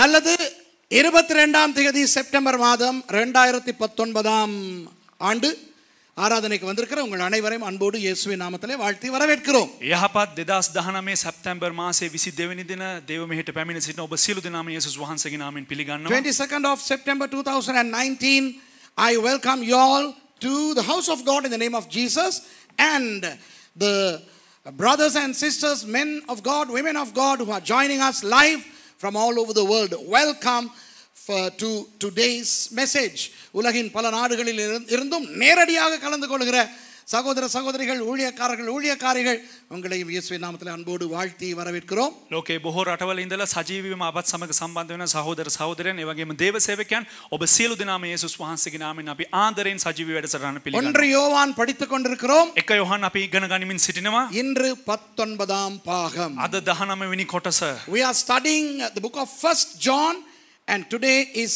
நல்லது இருபத்தி ரெண்டாம் தேதி செப்டம்பர் மாதம் ரெண்டாயிரத்தி பத்தொன்பதாம் ஆண்டு ஆராதனைக்கு வந்திருக்கிற உங்கள் அனைவரையும் அன்போடு இயேசுவின் நாமத்திலே வாழ்த்தி வரவேற்கிறோம் යහපත් 2019 මේ සැප්තැම්බර් මාසේ 22 වෙනි දින දේව මෙහෙට පැමිණ සිටින ඔබ සියලු දෙනාම යේසුස් වහන්සේගේ නාමයෙන් පිළිගන්නවා 22nd of September 2019 I welcome you all to the house of God in the name of Jesus and the brothers and sisters men of God women of God who are joining us live from all over the world welcome to today's message உலகின் பல நாடுகளில் இருந்தும் நேரடியாக கலந்து கொள்கிற சகோதர சகோதரிகள் ஊழியக்காரர்கள் ஊழியக்காரிகள் உங்களையும் இயேசுவை நாமத்தில் அன்போடு வாழ்த்தி வரவேற்கிறோம் ලෝකේ බොහෝ රටවල ඉඳලා සජීවීවම අපත් සමග සම්බන්ධ වෙන සහෝදර සහෝදරයන් ඒ වගේම දේව සේවකයන් ඔබ සියලු දෙනාම යේසුස් වහන්සේගේ නාමයෙන් අපි ආදරයෙන් සජීවී වැඩසටහන පිළිගන්නවා. ஒன்று யோவான் படித்துக் கொண்டிருக்கிறோம். එක යොහන් අපි ඉගෙන ගනිමින් සිටිනවා. இன்று 19ஆம் பாகம். අද 19 වෙනි කොටස. We are studying the book of 1st John and today is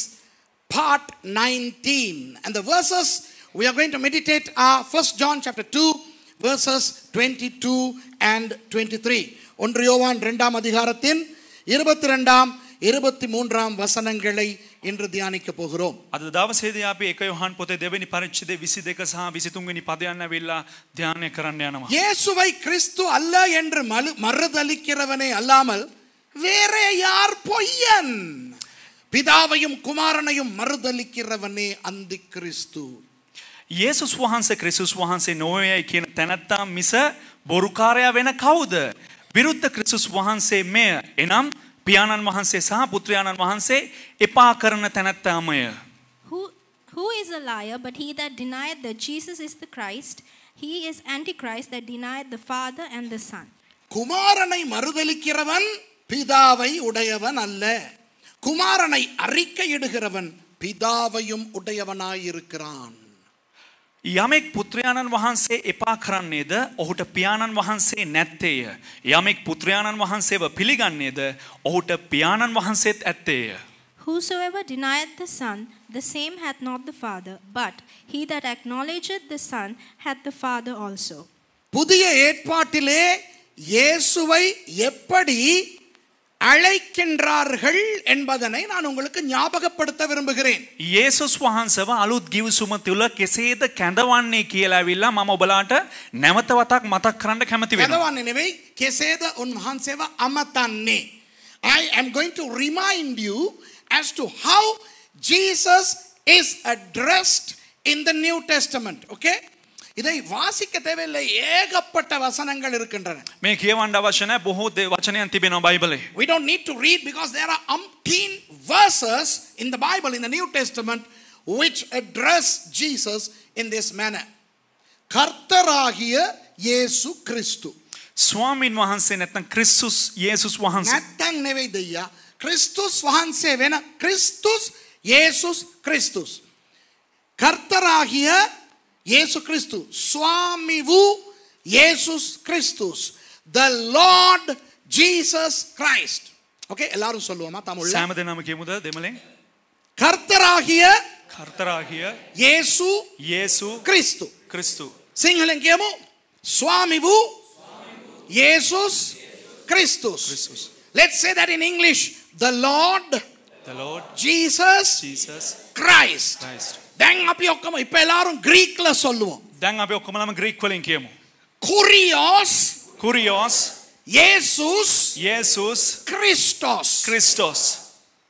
part 19 and the verses We are going to meditate our uh, First John chapter 2 verses 22 and 23. ஒன்று யோவான் இரண்டாம் அதிகாரத்தின் இருபத்தி ரெண்டாம் இருபத்தி மூன்றாம் வசனங்களை இன்று දියානික போகிறோம் அது දවසේදී අපි 1 යොහන් පොතේ දෙවෙනි පරිච්ඡේදයේ 22 සහ 23 වෙනි පදයන් ඇවිල්ලා ධානය කරන්න යනවා. இயேசுவை கிறிஸ்து அல்ல என்று மறுதலிக்கிறவனே அல்லாமல் வேற யார் பொய்யன் பிதாவையும் குமாரனையும் மறுதலிக்கிறவனே அந்தி கிறிஸ்து යේසුස් වහන්ස ක්‍රිසුස් වහන්සේ නොයයි කියන තැනැත්තා මිස බොරුකාරයා වෙන කවුද. විරුද්ධ ක්‍රිසුස් වහන්සේ මෙය එනම් පියාණන් වහන්සේ සහ පුත්‍රයාණන් වහන්සේ එපා කරන තැනැත්තාමය. Who is a liar but he that denieth that Jesus is the Christ? He is Antichrist that denieth the Father and the Son. குமாரனை மறுதலிக்கிறவன் பிதாவை உடையவன் அல்ல குமாரனை அறிக்கையிடுகிறவன் பிதாவையும் உடையவனாயிருக்கிறான் යමෙක් පුත්‍රයාණන් වහන්සේ එපා කරන්නේද ඔහුට පියාණන් වහන්සේ නැත්තේය. යමෙක් පුත්‍රයාණන් වහන්සේව පිළිගන්නේද ඔහුට පියාණන් වහන්සේත් ඇත්තේය. Whosoever denieth the Son, the same hath not the Father, but he that acknowledgeth the Son hath the Father also. புதிய ஏற்பாட்டிலே இயேசுவை எப்படி அழைக்கின்றார்கள் என்பதனை நான் உங்களுக்கு ஞாபகப்படுத்த විරුඹුகிறேන්. යේසුස් වහන්සේව අලුත් ගිවිසුම තුළ කෙසේද කැඳවන්නේ කියලා ඇවිල්ලා මම ඔබලාට නැවත වතාවක් මතක් කරන්න කැමති වෙනවා. කැඳවන්නේ නෙවෙයි කෙසේද උන්වහන්සේව අමතන්නේ. I am going to remind you as to how Jesus is addressed in the New Testament, okay? இதை வாசிக்க தேவையில்லை ஏகப்பட்ட வசனங்கள் இருக்கின்றன මේ කියවන්න අවශ්‍ය නැහැ බොහෝ වචනයන් තිබෙනවා බයිබලේ we don't need to read because there are umpteen verses in the bible in the new testament which address jesus in this manner கர்த்தராகிய இயேசு கிறிஸ்து ස්වාමින් වහන්සේ නැත්නම් ක්‍රිස්තුස් යේසුස් වහන්සේ නැත්නම් නෙවෙයි දෙයියා ක්‍රිස්තුස් වහන්සේ වෙන ක්‍රිස්තුස් යේසුස් ක්‍රිස්තුස් කර්තරාහිය యేసుక్రీస్తు స్వామివు యేసుస్ கிறிஸ்துஸ் the lord jesus christ okay எல்லாரும் சொல்லுவோமா தமிழ்ல சாமதே நமக்கு முதல் தேமலே கர்த்தராகிய கர்த்தராகிய இயேசு இயேசு கிறிஸ்து கிறிஸ்து சிங்களம் கேமோ சுவாமிவு இயேசுஸ் கிறிஸ்துஸ் கிறிஸ்துஸ் let's say that in English the Lord the Lord Jesus Jesus Christ Christ දැන් අපි ඔක්කොම ඉප எல்லாரும் ග්‍රීක්ල சொல்லுவோம். දැන් අපි ඔක්කොම ලම ග්‍රීක් වලින් කියමු. කුරියෝස් කුරියෝස් යේසුස් යේසුස් ක්‍රිස්ටෝස් ක්‍රිස්ටෝස්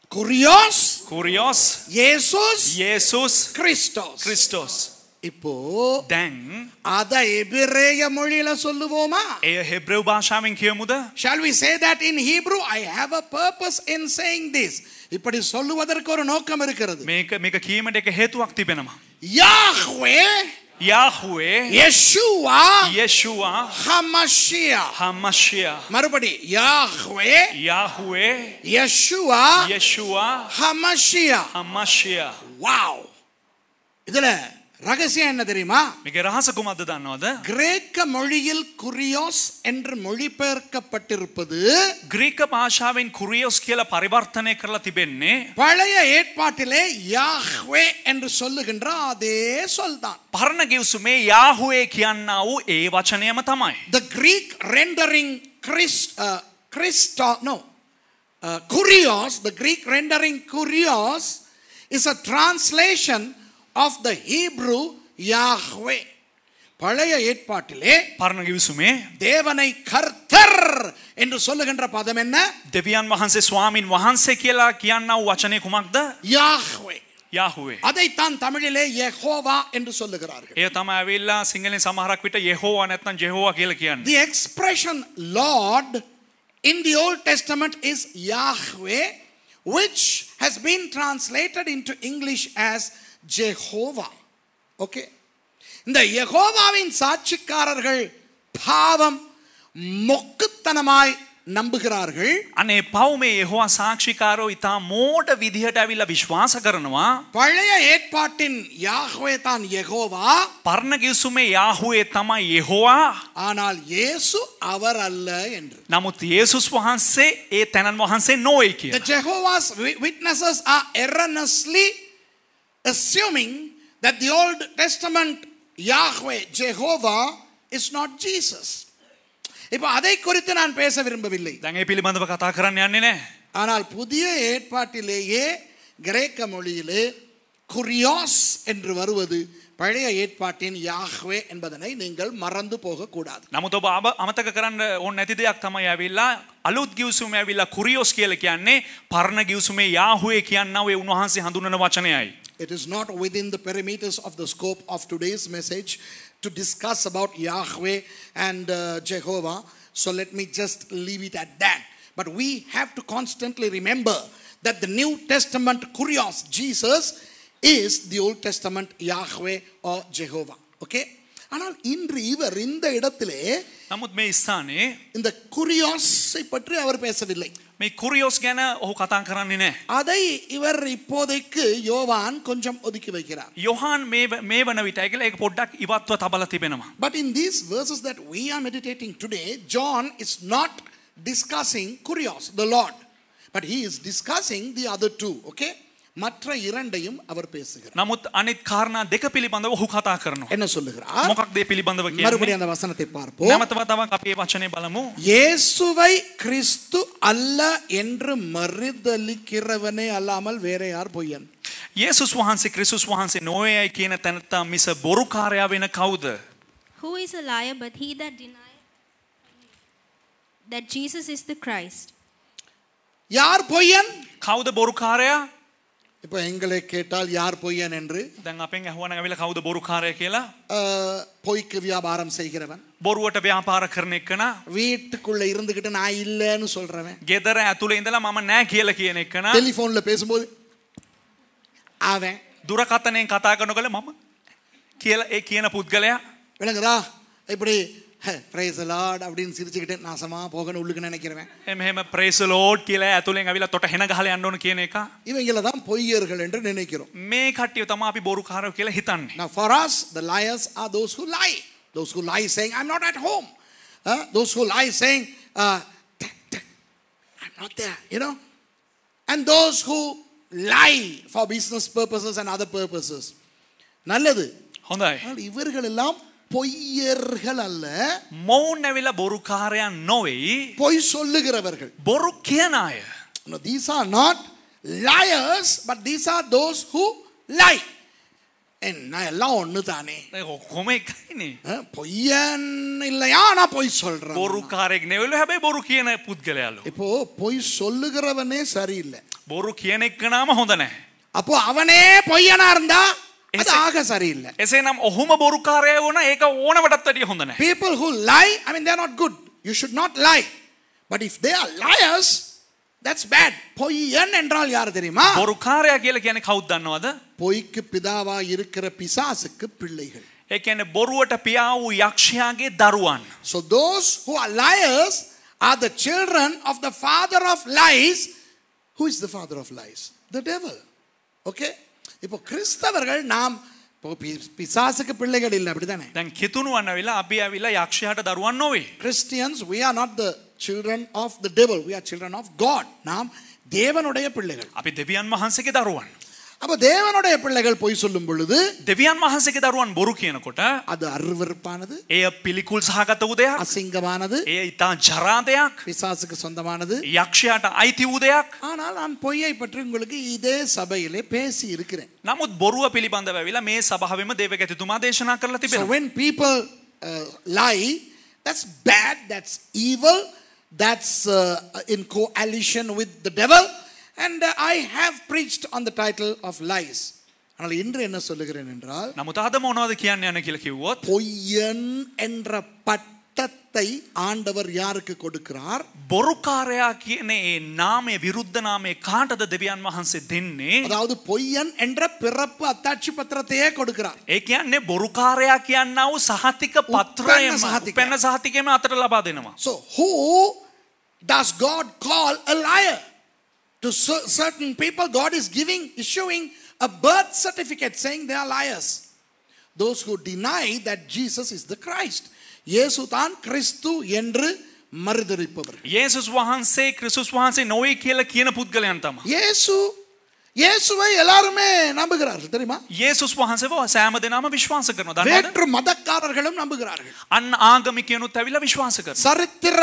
කුරියෝස් කුරියෝස් යේසුස් යේසුස් ක්‍රිස්ටෝස් ක්‍රිස්ටෝஸ் இப்போ දැන් අද එබිරේය මොළිල சொல்லுவோமா එය හෙබ්‍රව් භාෂාවෙන් කියමුද shall we say that in hebrew i have a purpose in saying this இப்படி சொல்லுவதற்கு ஒரு நோக்கம் இருக்கிறது මේක මේක කියීමට ஹேத்து வக்தி තිබෙනවා යාහ්වේ யாஹுவே யெஷுவா யெஷுவா ஹமஷியா ஹமஷியா மறுபடி யாஹ்வே யாஹுவே யெஷுவா யெஷுவா ஹமஷியா ஹமஷியா வாவ் இதுல ரகசியம் என்ன தெரியுமா மிக ரகசியம் அதுதான் அது கிரேக்க மொழியில் குரியோஸ் என்று மொழிபெயர்க்கப்பட்டிருப்பது கிரேக்க பாஷாவின் குரியோஸ் கீழ பரிவர்த்தனை கரல திபென்னே பழைய ஏற்பாட்டிலே யாஹ்வே என்று சொல்லுகின்ற அதே சொல் தான் பர்ண கிவ்சுமே யாஹ்வே கியான்னாவு ஏ வச்சனேம தமாய் த கிரீக் ரெண்டரிங் கிறிஸ்ட் கிறிஸ்டா நோ குரியோஸ் த கிரீக் ரெண்டரிங் குரியோஸ் is a translation of the Hebrew Yahweh. பழைய ஏற்பாட்டிலே பாருங்க தேவனை கர்த்தர் என்று சொல்லுகின்ற பதம் என்ன දෙවියන් වහන්සේ ස්වාමින් වහන්සේ කියලා කියනා වචනේ කුමක්ද යාහ්වේ යාහුවේ அதைத்தான் தமிழிலே யெகோவா என்று சொல்லுகிறார்கள் ඒ තමයි ඇවිල්ලා සිංහලෙන් සමහරක් විට යෙහෝවා නැත්නම් ජෙහෝවා කියලා කියන්නේ the expression lord in the old testament is yahweh which has been translated into english as Jehovah okay இந்த யகோவாவின் சாட்சிக்காரர்கள் பாவம் மொக்குத்தனமாய் நம்புகிறார்கள் අනේ පවුමේ යහෝවා සාක්ෂිකාරෝ ඉතා මෝඩ විදිහට ඇවිල්ලා විශ්වාස කරනවා පழைය ஏற்பாட்டின் யாஹ்வே தான் யெகோவா பர்ண கிசுமே யாஹ்வே තමයි යෙහෝවා ஆனால் இயேசு அவர் அல்ல என்று නමුත් යේසුස් වහන්සේ ඒ තනන් වහන්සේ නොවේ කියලා The Jehovah's Witnesses are erroneously assuming that the Old Testament Yahweh, Jehovah, is not Jesus. இப்போ அதை குறித்து நான் பேச විරුම්බවිල්ලේ. දැන් ඒ පිළිබඳව කතා කරන්න යන්නේ නැහැ. ஆனால் புதிய ஏற்பாட்டிலேயே கிரேக்க மொழியிலே குரியாஸ் என்று வருவது பழைய ஏற்பாட்டின் யாஹ்வே என்பதனை நீங்கள் மறந்து போகக்கூடாது නමුත් ඔබ අමතක කරන්න ඕන නැති දෙයක් තමයි ඇවිල්ලා අලුත් ගිවිසුම ඇවිල්ලා කුරියෝස් කියලා කියන්නේ පරණ ගිවිසුමේ යාහුවේ කියනවා ඒ උන්වහන්සේ හඳුන්වන වචනයයි It is not within the parameters of the scope of today's message to discuss about Yahweh and uh, Jehovah. So let me just leave it at that. But we have to constantly remember that the New Testament Kurios, Jesus, is the Old Testament Yahweh or Jehovah. Okay? ஆனால் இன்று இவர் இந்த இடத்திலே இந்த குறியோஸை பற்றி அவர் பேசவில்லை මේ කුරියෝස් ගැන ඔහු කතා කරන්නේ නෑ. அதை இவர் இப்போதைக்கு யோவான் கொஞ்சம் ஒதுக்கி வைக்கிறார். යොහාන් මේ මේ වන විට ඒකල ඒක පොඩ්ඩක් ඉවත්ව තබලා තිබෙනවා. But in these verses that we are meditating today, John is not discussing kurios, the Lord, but he is discussing the other two, okay? மற்ற இரண்டையும் அவர் பேசுகிறார் නමුත් අනෙක් කාරණා දෙක පිළිබඳව ඔහු කතා කරනවා. என்ன சொல்லுகிறார்? මොකක්ද ඒ පිළිබඳව කියන්නේ? மறுபடியும் அந்த வசனத்தை பார்ப்போம். නැවතම තවක් අපි මේ වචනේ බලමු. இயேசுவை கிறிஸ்து அல்ல என்று மறுதலிக்கிறவனே அல்லாமல் வேற யார் பொய்யன்? යේසුස් වහන්සේ ක්‍රිස්තුස් වහන්සේ නොවේයයි කියන තැනත්තා මිස බොරුකාරයා වෙන කවුද? Who is a liar but he that denies that Jesus is the Christ? யார் பொய்யன்? කවුද බොරුකාරයා? இப்போ எங்களை கேட்டால் யார் பொய்யன் என்று දැන් අපෙන් ඇහුවනම් ඇවිල්ලා කවුද බොරුකාරය කියලා பொய்க்கு வியாபாரம் செய்கிறவன் බොරුවට ව්‍යාපාර කරන එකන வீட்டுக்குள்ள இருந்துகிட்டு நான் இல்லைன்னு சொல்றவன் ගෙදර ඇතුලේ ඉඳලා මම නෑ කියලා කියන එකන டெலிஃபோன்ல பேசும்போது அவன் දුරකථනයෙන් කතා කරනකොට මම කියලා ඒ කියන පුද්ගලයා விளங்குதா இப்படி பிரைஸ் லார்ட் அப்படின்னு சிரிச்சுக்கிட்டு நாசமாக போகணும் உள்ளுக்கு நினைக்கிறவன் එහෙම praise the lord කියලා ඇතුලෙන් අවිලා තොට හෙන ගහලා යන්න ඕන இவங்கள தான் பொய்யர்கள் என்று நினைக்கிறோம் මේ කට්ටිය තමයි අපි බොරුකාරයෝ කියලා හිතන්නේ now for us the liars are those who lie those who lie saying i'm not at home uh, those who lie saying uh, i'm not there you know and those who lie for business purposes and other purposes நல்லது இவர்கள் எல்லாம் பொய்யர்கள் அல்ல මෝනවිල බොරුකාරයන් நோய் பொய் சொல்லுகிறவர்கள் බොරු කියන අය no these are not liars but these are என்ன எல்லாம் ஒண்ணு தானே ஒக்கோமே கைனே பொய்யன் இல்லையா நான் பொய் சொல்றேன் பொரு காரைக்கு நெவிலு ஹபே பொரு கியன இப்போ பொய் சொல்லுகிறவனே சரியில்லை பொரு கியனைக்கு நாம ஹொந்தனே அப்போ அவனே பொய்யனா இருந்தா People who lie, I mean they are not good. You should not lie. But if they are liars, that's bad. பொய்யன் என்றால் யார் தெரியுமா? බොරුකාරයා කියලා කියන්නේ කවුද දන්නවද? பொய்க்கு பிதாவா இருக்கிற பிசாசுக்கு பிள்ளைகள். ඒ කියන්නේ බොරුවට පියා වූ So those who are liars are the children of the father of lies. Who is the father of lies? The devil. Okay? இப்போ கிறிஸ்தவர்கள் நாம் පිසාසක පිල්ලෙකටල්ල අපිටදන දැන් කිතුුණු වන්න වෙලා අපි ඇවිල්ලා යක්ෂයාට දරුවන් නොවේ ක්‍රිස්ටියන්ස් we are not the children of the devil we are children of God நாம் தேவனுடைய பிள்ளைகள் අපි දෙවියන් වහන්සේගේ දරුවන් அப்ப தேவனுடைய பிள்ளைகள் பொய் சொல்லும் பொழுது දෙවියන් වහන්සේගේ දරුවන් බොරු කියනකොට අද අර්වර්පානது එය පිළිකුල් සහගත වූ දෙයක් අසිංගமானது එය ඊටා ජරා දෙයක් பிசாசுக்கு சொந்தமானது යක්ෂයාට අයිති වූ දෙයක් ஆனால் நான் பொய்யை பற்றி உங்களுக்கு இதே சபையிலே பேசி இருக்கிறேன் නමුත් බොරුව පිළිබඳව ඇවිල්ලා මේ සභාවෙම දේවගතිතුමා දේශනා කරලා තිබෙනවා so when people uh, lie that's bad that's evil that's uh, in coalition with the devil and I have preached on the title of lies ஆனால் இன்று என்ன சொல்லுகிறேன் என்றால் நம்ம தாத மோனோது கியான் எனக்கு இலக்கியோ பொய்யன் என்ற பட்டத்தை ஆண்டவர் யாருக்கு கொடுக்கிறார் பொறுக்காரையா கியனே நாமே விருத்த நாமே காண்டத தெவியான் மகன்சே தென்னே அதாவது பொய்யன் என்ற பிறப்பு அத்தாட்சி பத்திரத்தையே கொடுக்கிறார் ஏ கியானே பொறுக்காரையா கியான்னாவு சஹாத்திக பத்திரம் பெண்ண சஹாத்திகமே அத்தட்ட லபா தேனவா so who does God call a liar to certain people, God is giving, issuing a birth certificate saying they are liars. Those who deny that Jesus is the Christ. இயேசு தான் கிறிஸ்து என்று மறுதளிப்பவர் இயேசு வஹான் சே கிறிஸ்துஸ் வஹான் சே நோய் கீழ கீன புத்கலை அந்தமா இயேசு இயேசுவை எல்லாருமே நம்புகிறார்கள் தெரியுமா இயேசுஸ் වහන්සේව සෑම දිනම විශ්වාස කරනවා දන්නවද வேற்று மதக்காரர்களும் நம்புகிறார்கள் අන් ආගමිකයනුත් ඇවිල්ලා විශ්වාස කරනවා சரித்திர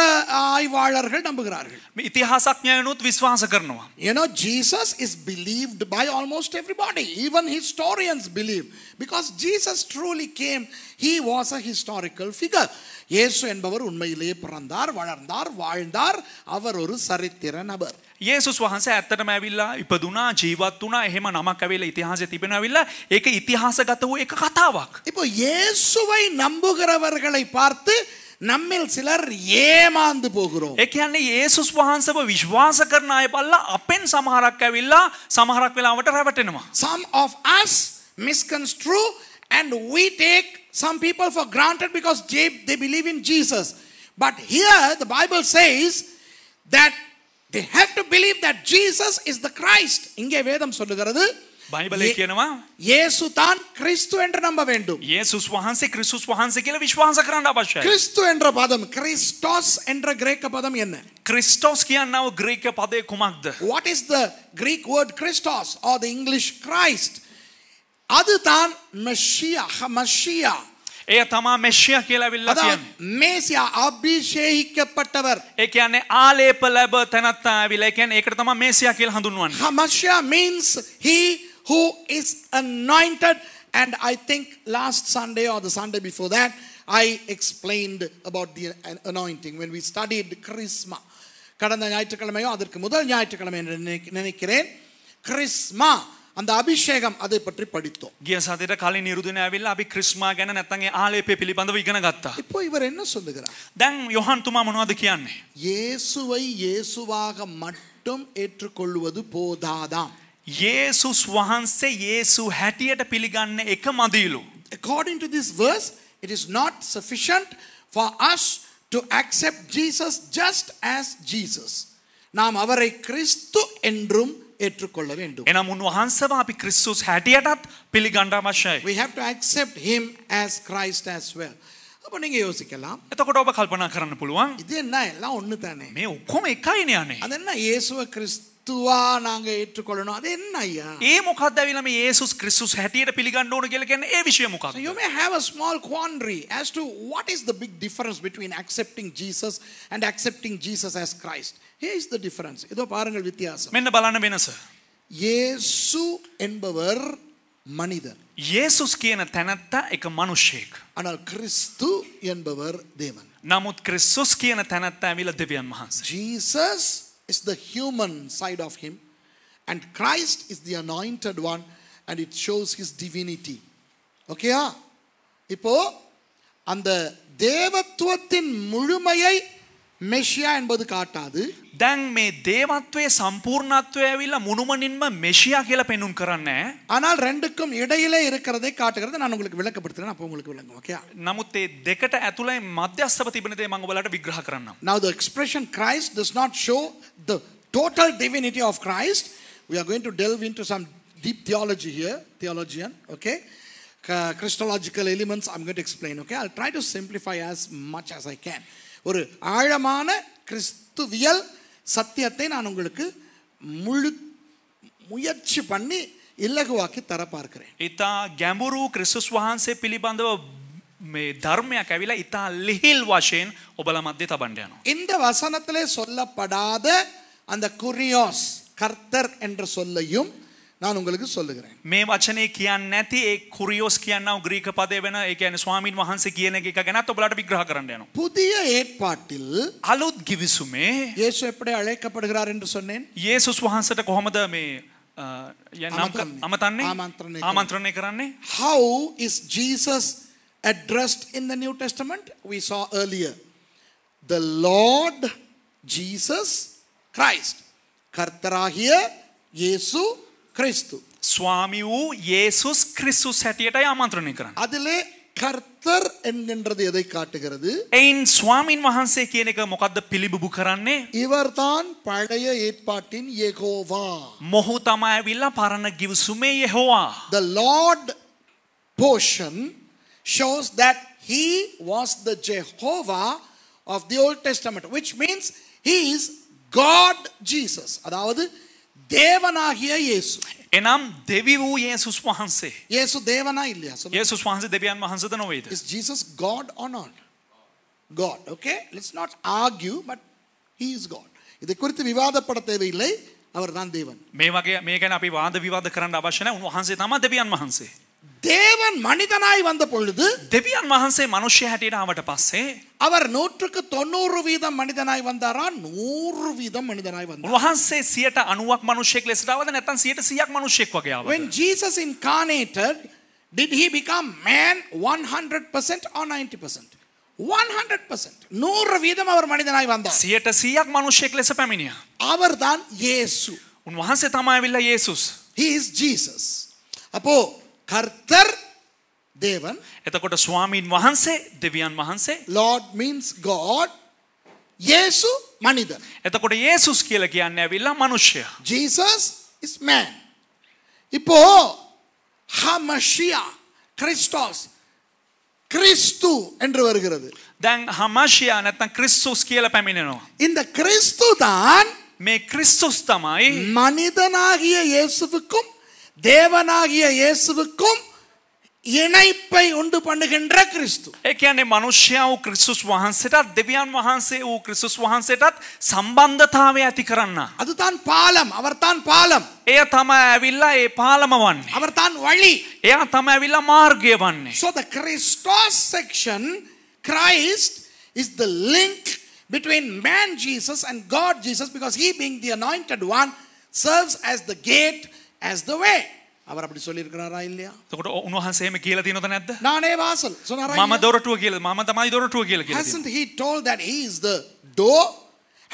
ஆய்வாளர்கள் நம்புகிறார்கள் ඉතිහාසඥයනුත් විශ්වාස කරනවා you know jesus is believed by almost everybody even historians believe because jesus truly came he was a historical figure இயேசு என்பவர் உண்மையிலேயே பிறந்தார் வளர்ந்தார் வாழ்ந்தார் அவர் ஒரு சரித்திர நபர் ඒසුස් වහන්ස ඇත්තටම ඇවිල්ලා ඉපදුනා ජීවත්තුනා එහෙම නමක් ඇවෙල ඉතිහාස තිබෙනවිල්ලා ඒක ඉතිහාසගත වූ එක කතාවක්. இப்போ இயேசுவை நம்புகிறவர்களை பார்த்து நம்மில் சிலர் ஏமாந்து போகிறோம். ඒ කියන්නේ යේසුස් වහන්සේව විශ්වාස කරන අය බලලා අපෙන් සමහරක් ඇවිල්ලා සමහරක් වෙලාවට රැවටෙනවා. Some of us misconstrue and we take some people for granted because they, believe in Jesus. But here the Bible says that they have to believe that Jesus is the Christ. Inge Vedam Sulugaradu. பைபிளே කියනවා యేసు தான் கிறிஸ்து என்று நம்ப வேண்டும் యేసుஸ் වහන්සේ கிறிஸ்துஸ் වහන්සේ කියලා විශ්වාස කරන්න අවශ්‍යයි கிறிஸ்து என்ற பதம் கிறிஸ்டோஸ் என்ற கிரேக்க பதம் என்ன கிறிஸ்டோஸ் කියනව ග්‍රීක පදේ කුමක්ද what is the greek word christos or the english christ அதுதான் மெஷியா மஷியா ඒ තමා මෙශ්‍ය කියලා ඇවිල්ලා කියන්නේ. මේසියා අභිෂේකිතපටவர். ඒ කියන්නේ ආලේප ලැබ තැනත්තා ඇවිල්ලා. ඒ කියන්නේ ඒකට තමයි මේසියා කියලා හඳුන්වන්නේ. හමෂ්‍යා means he who is anointed and I think last Sunday or the Sunday before that I explained about the anointing when we studied charisma. கடந்த ஞாயிற்றுக்கிழமையோ அதற்கு முதல் ஞாயிற்றுக்கிழமை நினைக்கிறேன் கிறிஸ்மா அந்த அபிஷேகம் அதை பற்றி படித்தோம் ගිය සතියට කලින් නිරුදුන ඇවිල්ලා අපි ක්‍රිස්මා ගැන නැත්නම් ඒ ආලේපය පිළිබඳව ඉගෙන ගත්තා. இப்போ இவர் என்ன சொல்லுகிறார்? දැන් යොහන් තුමා මොනවද කියන්නේ? இயேசுவை இயேசுவாக மட்டும் ஏற்றுக்கொள்வது போதாதாம். යේසුස් වහන්සේ යේසු හැටියට පිළිගන්න එක මදිලු. According to this verse, it is not sufficient for us to accept Jesus just as Jesus. நாம் அவரை கிறிஸ்து என்றும் ஏற்றுக்கொள்ள வேண்டும் එනම් උන්වහන්සේව අපි ක්‍රිස්තුස් හැටියටත් පිළිගන්න අවශ්‍යයි we have to accept him as christ as well අප நீங்க யோசிக்கலாம் එතකොට ඔබ කල්පනා කරන්න පුළුවන් இது என்ன எல்லாம் ஒண்ணு தானே මේ ඔක්කොම එකයිනේ අනේ அது என்ன இயேசுவ கிறிஸ்துவா நாங்க ஏற்றுக்கொள்ளணும் அது என்ன ஐயா ඒ මොකක්ද ඇවිල්ලා මේ යේසුස් ක්‍රිස්තුස් හැටියට පිළිගන්න ඕන කියලා කියන්නේ ඒ විශ්ය මොකක්ද you may have a small quandary as to what is the big difference between accepting jesus and accepting jesus as christ here is the difference இதோ பாருங்கள் வித்தியாசம் මෙන්න බලන්න වෙනස இயேசு என்பவர் மனிதர் இயேசுஸ் කියන තැනැත්තා එක මිනිසෙක් ஆனால் கிறிஸ்து என்பவர் தேவன் නමුත් ක්‍රිස්තුස් කියන තැනැත්තා ඇවිල්ලා දෙවියන් වහන්සේ Jesus is the human side of him and Christ is the anointed one and it shows his divinity ஓகேயா இப்போ அந்த தேவத்துவத்தின் முழுமையை மெஷியா என்பது காட்டாது தங் மே தேவத்வே தேவத்துவே சம்பூர்ணத்துவேவில முனுமனின்ம மெஷியா கீழ பெண்ணும் கரண்ணே ஆனால் ரெண்டுக்கும் இடையிலே இருக்கிறதை காட்டுகிறது நான் உங்களுக்கு விளக்கப்படுத்துறேன் அப்ப உங்களுக்கு விளங்கும் ஓகே நமுத்தே தெக்கட்ட அத்துலை மத்தியஸ்தபதி பண்ணதே மங்க விளையாட விக்கிரக கரண்ணம் நவ the expression Christ does not show the total divinity of Christ we are going to delve into some deep theology here theologian okay Christological elements I'm get explain okay I try to simplify as much as I can ஒரு ஆழமான கிறிஸ்துவியல் சத்தியத்தை நான் உங்களுக்கு முழு முயற்சி பண்ணி இலகுவாக்கி தர பார்க்கிறேன் இத்தா கெமுரு கிறிஸ்துஸ் வஹான்சே பிலிபாந்தவ மே இத்தா லிஹில் வாஷேன் உபல மத்திய இந்த வசனத்திலே சொல்லப்படாத அந்த குரியோஸ் கர்த்தர் என்ற சொல்லையும் நான் உங்களுக்கு சொல்லுகிறேன் මේ වචනේ කියන්නේ නැති ඒ කුරියොස් කියනව ග්‍රීක පදේ වෙන ඒ කියන්නේ ස්වාමින් වහන්සේ කියන එක ගැනත් ඔයාලට විග්‍රහ කරන්න යනවා. புதிய ஏற்பாட்டில் අලුත් givisුමේ இயேசு எப்படி அழைக்கப்படுகிறார் என்று சொன்னேன். යේසුස් වහන්සේට කොහොමද මේ අමතන්නේ ආමන්ත්‍රණය කරන්නේ? How is Jesus addressed in the New Testament? We saw earlier. The Lord Jesus Christ. கர்த்தராகிய இயேசு ක්‍රිස්තු. ස්වාමි වූ ඒසුස් ක්‍රිස්තුස් හැටියටයි ආමන්ත්‍රණය කරන්න. අදලේ කර්තර් එන්ගෙන්ටද எதை காட்டுகிறது එයින් ස්වාමින් වහන්සේ කියන එක මොකද්ද පිළිබිබු කරන්නේ இவர்தான் பழைய ஏற்பாட்டின் யெகோவா මොහු තමයි ඇවිල්ලා පරණ ගිවිසුමේ යෙහෝවා the lord portion shows that he was the jehovah of the old testament which means he is god jesus அதாவது தேவனாகிய இயேசு ಎ ನಾಮ್ ದೇವಿವು ಯೇಸುಸ್ ವಹನ್ಸೆ ಯೇಸು ದೇವನ ಇಲ್ಲ ಸೊ ಯೇಸುಸ್ ವಹನ್ಸೆ ದೇವಿಯನ್ ವಹನ್ಸದನೋ ಇದೆ is Jesus God or not God okay let's not argue but he is God இது குறித்து விவாதப்பட தேவையில்லை அவர் தான் தேவன் මේ වගේ මේ ගැන අපි වාද විවාද කරන්න අවශ්‍ය නැහැ උන්වහන්සේ තමයි දෙවියන් වහන්සේ தேவன் மனிதனாய் வந்த பொழுது දෙවියන් වහන්සේ මිනිස්සු හැටියට ආවට පස්සේ அவர் நூற்றுக்கு தொண்ணூறு வீதம் மனிதனாய் வந்தாரா நூறு வீதம் மனிதனாய் வந்தார் උන්වහන්සේ 90ක් මිනිස්සෙක් ලෙසට ආවද නැත්නම් 100ක් මිනිස්සෙක් වගේ ආවද when jesus incarnated did he become man 100% or 90% 100% நூறு வீதம் அவர் மனிதனாய் வந்தார் 100ක් මිනිස්සෙක් ලෙස පැමිණියා அவர்தான் இயேசு උන්වහන්සේ තමයි ඇවිල්ලා යේසුස් he is jesus அப்போ හර්තර් දේවන් එතකොට ස්වාමීන් වහන්සේ දෙවියන් වහන්සේ Lord means God යේසු මනිද එතකොට යේසුස් කියලා කියන්නේ ඇවිල්ලා මිනිසයා Jesus is man இப்போ ஹமஷியா கிறிஸ்டோஸ் கிறிஸ்து என்று வருகிறது දැන් හමෂියා නැත්නම් ක්‍රිස්තුස් කියලා පැමිණෙනවා இந்த கிறிஸ்து தான் මේ ක්‍රිස්තුස් තමයි மனிதனாகிய இயேசுவுக்கும் தேவனாகிய இயேசுவுக்கும் இணைப்பை உண்டு பண்ணுகின்ற கிறிஸ்து ඒ කියන්නේ මිනිසයා වූ ක්‍රිස්තුස් වහන්සේටත් දෙවියන් වහන්සේ වූ ක්‍රිස්තුස් වහන්සේටත් සම්බන්ධතාවය ඇති කරන්න. அது தான் பாலம் அவர் தான் பாலம். එය තමයි ඇවිල්ලා ඒ පාලම වන්නේ. அவர் வழி. එයා තමයි ඇවිල්ලා මාර්ගය වන්නේ. So the Christos section Christ is the link between man Jesus and God Jesus because he being the anointed one serves as the gate as the way அவர் அப்படி சொல்லியிருக்கிறாரா இல்லையா එතකොට උන්වහන්සේ එහෙම කියලා තියෙනවද නැද්ද நானே வாசல் சொன்னாரா මම දොරටුව කියලා මම තමයි දොරටුව කියලා කියලා hasn't he told that he is the door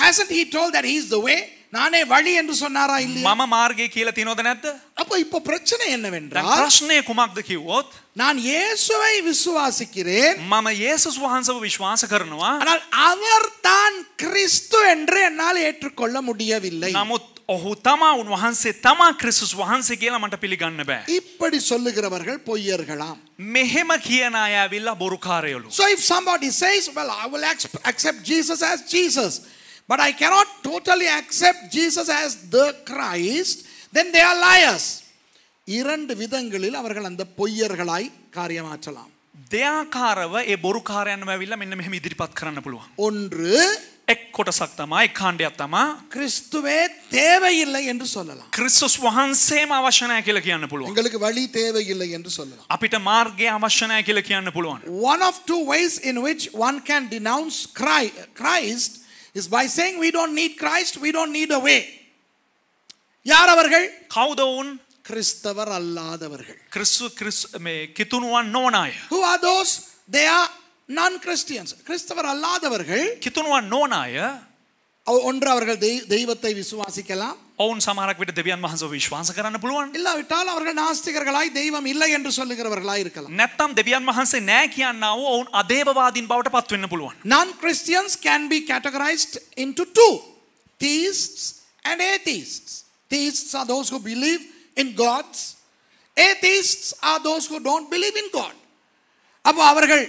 hasn't he told that he is the way நானே வழி என்று சொன்னாரா இல்லையா මම මාර්ගය කියලා තියෙනවද නැද්ද அப்ப இப்ப பிரச்சனை என்னவென்றால் ප්‍රශ්නේ කුමක්ද කිව්වොත් நான் இயேசுவை விசுவாசிக்கிறேன் මම යේසුස් වහන්සේව විශ්වාස කරනවා ஆனால் அவர் தான் கிறிஸ்து என்று என்னால் ஏற்றுக்கொள்ள முடியவில்லை නමුත් ඔහු තමා උන්වහන්සේ තමා ක්‍රිස්තුස් වහන්සේ කියලා මට පිළිගන්න බෑ. இப்படி சொல்லுகிறவர்கள் பொய்யர்களாம். මෙහෙම කියන අය ඇවිල්ලා බොරුකාරයලු. So if somebody says well I will accept Jesus as Jesus but I cannot totally accept Jesus as the Christ then they are liars. இரண்டு விதங்களில் அவர்கள் அந்த பொய்யர்களாய் காரியமாற்றலாம். දෙයාකාරව ஏ බොරුකාරයන්ම ඇවිල්ලා මෙන්න මෙහෙම ඉදිරිපත් කරන්න පුළුවන්. ஒன்று එක් කොටසක් තමා එක් කාණ්ඩයක් තමා ක්‍රිස්තුවේ தேவையில்லை என்று சொல்லலாம் கிறிஸ்துஸ் වහන්සේම අවශ්‍ය නැහැ කියලා කියන්න පුළුවන් உங்களுக்கு வழி தேவையில்லை என்று சொல்லலாம் අපිට මාර්ගය අවශ්‍ය නැහැ කියලා කියන්න පුළුවන් one of two ways in which one can denounce Christ is by saying we don't need Christ we don't need a way யார் அவர்கள் கவுத உன் கிறிஸ்தவர் அல்லாதவர்கள் கிறிஸ்து கிறிஸ்து மே කිතුණුවන් නොවන අය who are those they are non Christians கிறிஸ்தவர் அல்லாதவர்கள் கித்துனுவா நோனாய ஒன்று அவர்கள் தெய்வத்தை விசுவாசிக்கலாம் ஓன் சமாராக் விட்டு திவ்யான் மகன்சோ விசுவாசகரான புழுவான் இல்லாவிட்டால் அவர்கள் நாஸ்திகர்களாய் தெய்வம் இல்லை என்று சொல்லுகிறவர்களாய் இருக்கலாம் நெத்தம் திவ்யான் மகன்சை நேக்கியான்னாவோ ஓன் அதேவவாதின் பாவட்ட பார்த்து என்ன புழுவான் non Christians can be categorised into two theist and atheists theists theist are those who believe in gods atheist are those who don't believe in God அப்போ அவர்கள்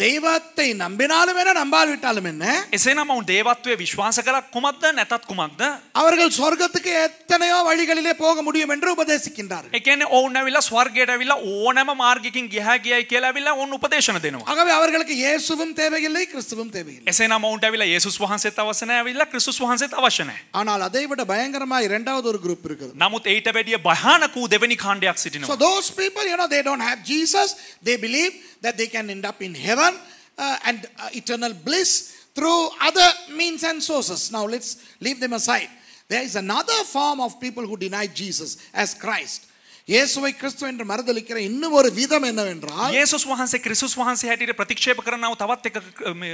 දෙවත්තේ நம்பினாலும் என்ன நம்பாவிட்டாலும் என்ன එසේනම් ඔවුන් දේවත්වයේ විශ්වාස කළා කුමක්ද නැතත් කුමක්ද அவர்கள் சொர்க்கத்துக்கு எத்தனையோ வழிகளிலே போக முடியும் என்று உபதேசிக்கின்றார்கள் ඒ කියන්නේ ඔවුන් ඇවිල්ලා ස්වර්ගයට ඇවිල්ලා ඕනෑම මාර්ගකින් ගියා ගියයි කියලා ඇවිල්ලා ඔවුන් උපදේශන දෙනවා ஆகவே அவர்களுக்கு இயேசுவும் தேவையில்லை கிறிஸ்துவும் தேவையில்லை එසේනම් ඔවුන්ට ඇවිල්ලා යේසුස් වහන්සේත් අවශ්‍ය නැහැ ඇවිල්ලා கிறிஸ்துස් වහන්සේත් අවශ්‍ය නැහැ ஆனால் அதை விட பயங்கரமா இரண்டாவது ஒரு group இருக்குது නමුත් ඊට වැඩිය භයානක වූ දෙවෙනි කාණ්ඩයක් සිටිනවා so those people you know they don't have jesus they believe that they can end up in heaven uh, and uh, eternal bliss through other means and sources. Now let's leave them aside. There is another form of people who deny Jesus as Christ. இயேசுவை கிறிஸ்து என்று மறுதளிக்கிற இன்னும் ஒரு விதம் என்னவென்றால் இயேசுஸ் වහන්සේ ක්‍රිස්තුස් වහන්සේ හැටියට ප්‍රතික්ෂේප කරනව තවත් එක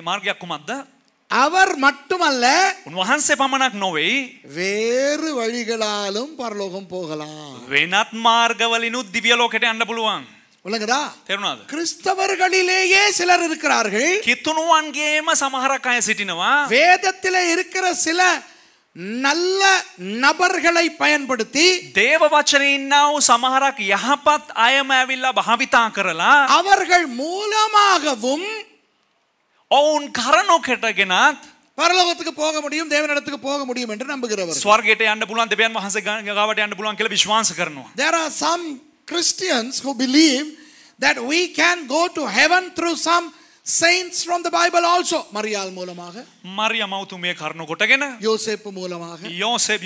මාර්ගයක් කුමක්ද அவர் மட்டுமல்ல උන්වහන්සේ පමණක් නොවේ வேறு வழிகளாலும் பரலோகம் போகலாம் වෙනත් මාර්ගවලිනුත් දිව්‍ය ලෝකයට යන්න පුළුවන් ಒಳಗದಾ ತೇರ್ನಾದ ಕ್ರಿಸ್ತವರ್ಗಳಿಲೇಯೇ சிலர் இருக்கிறார்கள் ಕಿತ್ತುನುವನ್ಗೇಮ ಸಮಹರಕಾಯ ಸಿಟಿನವ ವೇದத்திலே இருக்கிற சில நல்ல நபர்களை பயன்படுத்தி தேவ வச்சனையின்னாவு சமஹராக் யஹபத் அயமாவில்லா பாவிதா கரலா அவர்கள் மூலமாகவும் ඔවුන් කරනු කෙටගෙනත් பரலோகத்துக்கு போக முடியும் தேவனிடத்துக்கு போக முடியும் என்று நம்புகிறவர் ஸ்வர்கேட்டை යන්න புலான் දෙවියන් වහන්සේ ගාවට යන්න පුළුවන් කියලා විශ්වාස කරනවා Christians who believe that we can go to heaven through some saints from the bible also மரியாள் மூலமாக මරියමව තුමිය කරුණු කොටගෙන යෝසෙප් மூலமாக යෝසෙප්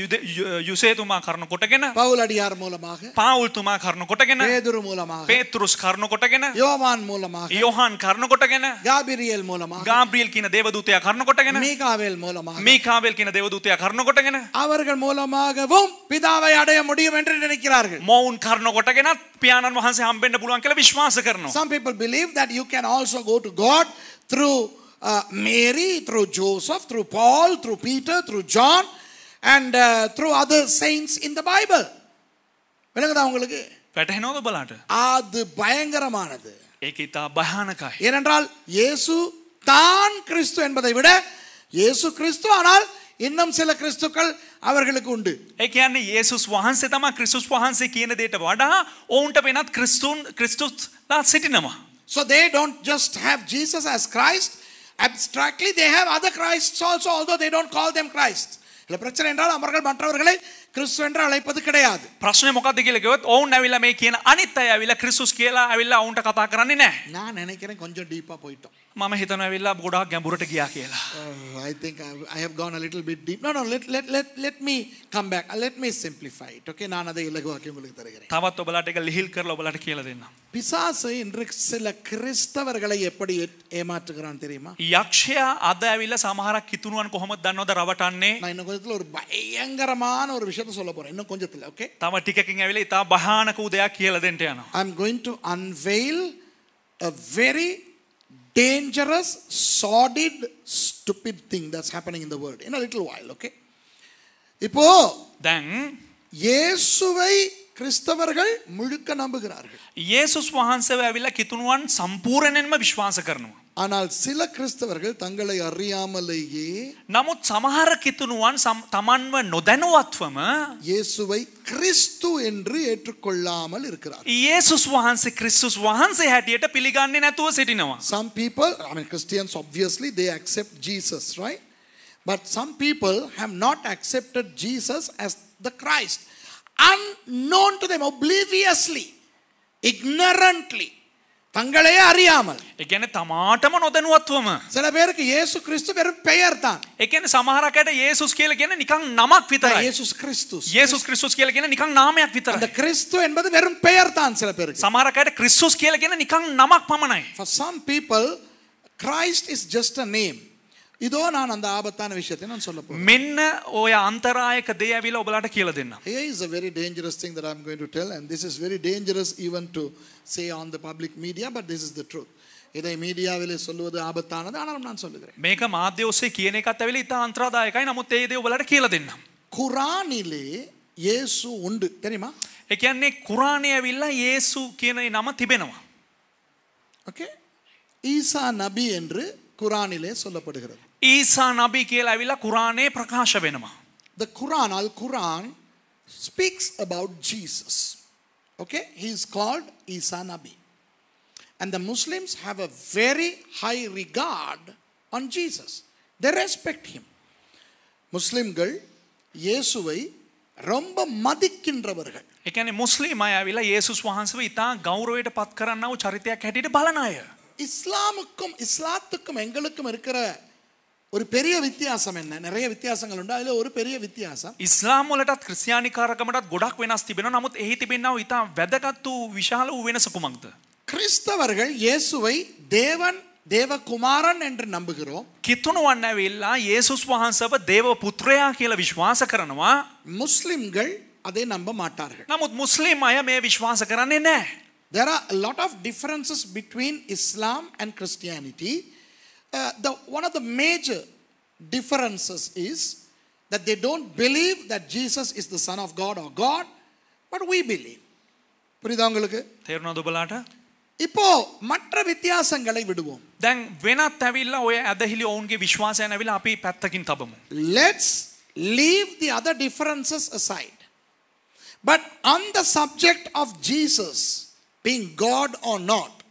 යුසේතුමා කරුණු කොටගෙන පවුල් අඩියාර් மூலமாக පවුල්තුමා කරුණු කොටගෙන பேதுரு மூலமாக பேத்ருස් කරුණු කොටගෙන යෝවාන් மூலமாக යෝහාන් කරුණු කොටගෙන ගාබ්‍රියෙල් மூலமாக ගාබ්‍රියෙල් කියන දේවදූතයා කරුණු කොටගෙන மீகாவேல் மூலமாக மீகாவேல் කියන දේවදූතයා කරුණු කොටගෙන அவர்கள் மூலமாகவும் பிதாவை அடைய முடியும் என்று நினைக்கிறார்கள் මොවුන් කරුණු කොටගෙනත් පියාණන් වහන්සේ හම්බෙන්න පුළුවන් කියලා විශ්වාස කරනවා some people believe that you can also go to god what? Through uh, Mary, through Joseph, through Paul, through Peter, through John, and uh, through other saints in the Bible. விளங்குதா உங்களுக்கு වැටහෙනවද බලාට அது பயங்கரமானது ඒක ඉතා භයානකයි ஏனென்றால் இயேசு தான் கிறிஸ்து என்பதை விட இயேசு கிறிஸ்து ஆனால் இன்னும் சில கிறிஸ்துக்கள் அவர்களுக்கு உண்டு ඒ කියන්නේ යේසුස් වහන්සේ තමයි ක්‍රිස්තුස් වහන්සේ කියන දේට වඩා ඔවුන්ට වෙනත් ක්‍රිස්තුන් ක්‍රිස්තුස්ලා සිටිනවා So they don't just have Jesus as Christ. Abstractly, they have other Christs also, although they don't call them Christ. பிரச்சனை என்றால் அவர்கள் மற்றவர்களை கிறிஸ்து என்று அழைப்பது கிடையாது ප්‍රශ්නේ මොකක්ද කියලා කිව්වොත් ඔවුන් ඇවිල්ලා මේ කියන අනිත් අය ඇවිල්ලා ක්‍රිස්තුස් කියලා ඇවිල්ලා நான் நினைக்கிறேன் கொஞ்சம் டீப்பா போயிட்டோம். මම හිතන වෙල්ලා ගොඩා ගැඹුරට ගියා කියලා oh, I think I, I have gone a little bit deep no no let let let let me come back uh, let me simplify it okay நான் அதை இலகுவாக்கி உங்களுக்கு தருகிறேன் தவத் ඔබලාට ඒක ලිහිල් කරලා ඔබලාට කියලා දෙන්නම් பிசாசு இன்று சில கிறிஸ்தவர்களை எப்படி ஏமாற்றுகிறான் தெரியுமா யக்ஷயா அத ඇවිල්ලා සමහරක් කිතුණුවන් කොහොමද දන්නවද රවටන්නේ நான் இன்னும் கொஞ்சத்துல ஒரு பயங்கரமான ஒரு விஷயத்தை சொல்ல போறேன் இன்னும் கொஞ்சத்துல ஓகே තව ටිකකින් ඇවිල්ලා ඉතා භයානක උදයක් කියලා දෙන්න යනවා I'm going to unveil a very dangerous, sordid, stupid thing that's happening in the world in a little while, okay? இப்போ then இயேசுவை கிறிஸ்தவர்கள் முழுக்க நம்புகிறார்கள் இயேசுஸ் වහන්සේව ඇවිල්ලා කිතුණුවන් සම්පූර්ණයෙන්ම විශ්වාස කරනවා ஆனால் சில ක්‍රිස්තවர்கள் தங்களை அறியாமலேயே නමුත් සමහර කිතුණුවන් තමන්ව නොදැනුවත්වම இயேசுவை கிறிஸ்து என்று ஏற்றுக்கொள்ளாமல் இருக்கிறார் இயேசுஸ் වහන්සේ ක්‍රිස්තුස් වහන්සේ හැටියට පිළිගන්නේ නැතුව සිටිනවා some people i mean christians obviously they accept jesus right but some people have not accepted jesus as the christ unknown to them obliviously ignorantly தங்களையே அறியாமல் එකන තමාටම නොදැනුවත්වම சில பேருக்கு இயேசு கிறிஸ்து வெறும் பெயர் தான் එකන සමහරකට ஏசுஸ் කියලා කියන්නේ නිකන් නමක් விතරයි இயேசுஸ் கிறிஸ்துஸ் இயேசுஸ் கிறிஸ்துஸ் කියලා කියන්නේ නිකන් නාමයක් විතරයි அந்த கிறிஸ்து என்பது வெறும் பெயர் தான் சில பேருக்கு සමහරකට கிறிஸ்துස් කියලා කියන්නේ නිකන් නමක් පමණයි for some people Christ is just a name ಇದೋ ನಾನು ಅಂದ ಆಪತ್ತಾನ ವಿಷಯತೆ ನಾನು ಸೊಲ್ಲ මෙන්න ඔය අන්තරායක දේ ඇවිල්ලා ඔයාලට කියලා දෙන්න. Here is a very dangerous thing that I'm going to tell and this is very dangerous even to say on the public media but this is the truth. இதை மீடியாவிலே சொல்லுவது ஆபத்தானது ஆனாலும் நான் சொல்லுகிறேன் මේක මාධ්‍ය ඔස්සේ කියන එකත් ඇවිල්ලා ඉතා අන්තරාදායකයි නමුත් ඒ දේ ඔයාලට කියලා දෙන්නම්. குரானிலே இயேசு உண்டு தெரியுமா? ඒ කියන්නේ කුරාණේ ඇවිල්ලා இயேசு කියන නම තිබෙනවා. ஓகே ஈசா நபி என்று குரானிலே சொல்லப்படுகிறது ඊසා නබි කියලා ඇවිල්ලා කුරාණයේ ප්‍රකාශ වෙනවා. The Quran, Al Quran speaks about Jesus. Okay? He is called Isa Nabi. And the Muslims have a very high regard on Jesus. They respect him. முஸ்லிம்கள் இயேசுவை ரொம்ப மதிக்கின்றவர்கள் එකන මුස්ලිම අය ඇවිලා ඒසුස් වහන්සව ඉතා ගෞරවයට පත් කරන්නව චරිතයක් හැටියට බලන අය. ඉස්ලාමක්කුම් ඉස්ලාත්තුක්කම එங்களுக்கும் இருக்கிற ഒരു പെരിയ വ്യത്യാസം എന്ന നിറയെ വ്യത്യാസങ്ങളുണ്ട് അതിൽ ഒരു പെരിയ വ്യത്യാസം ඉස්ලාම් වලටත් ක්‍රිස්තියානිකාරකමටත් ගොඩක් වෙනස් තිබෙනවා නමුත් එහි තිබෙනා වූ ඉතා වැදගත් වූ විශාල වූ වෙනස කුමක්ද கிறிஸ்தவர்கள் இயேசுவை தேவன் தேவகுமாரன் என்று நம்புகிறோம் කිතුණුවන් ඇවිල්ලා යේසුස් වහන්සේව දේව පුත්‍රයා කියලා විශ්වාස කරනවා முஸ்லிம்கள் அதை நம்ப மாட்டார்கள் නමුත් මුස්ලිම් අය මේ විශ්වාස කරන්නේ නැහැ There are a lot of differences between Islam and Christianity. Uh, the, one of the major differences is that they don't believe that Jesus is the Son of God or God, but we believe. புரியுதா உங்களுக்கு තේරුණාද ඔබලාට? இப்போ மற்ற வித்தியாசங்களை விடுவோம். දැන් වෙනත් ඇවිල්ලා ඔය ඇදහිලි ඔවුන්ගේ විශ්වාසයන් ඇවිල්ලා අපි පැත්තකින් තබමු. Let's leave the other differences aside. But on the subject of Jesus being God or not,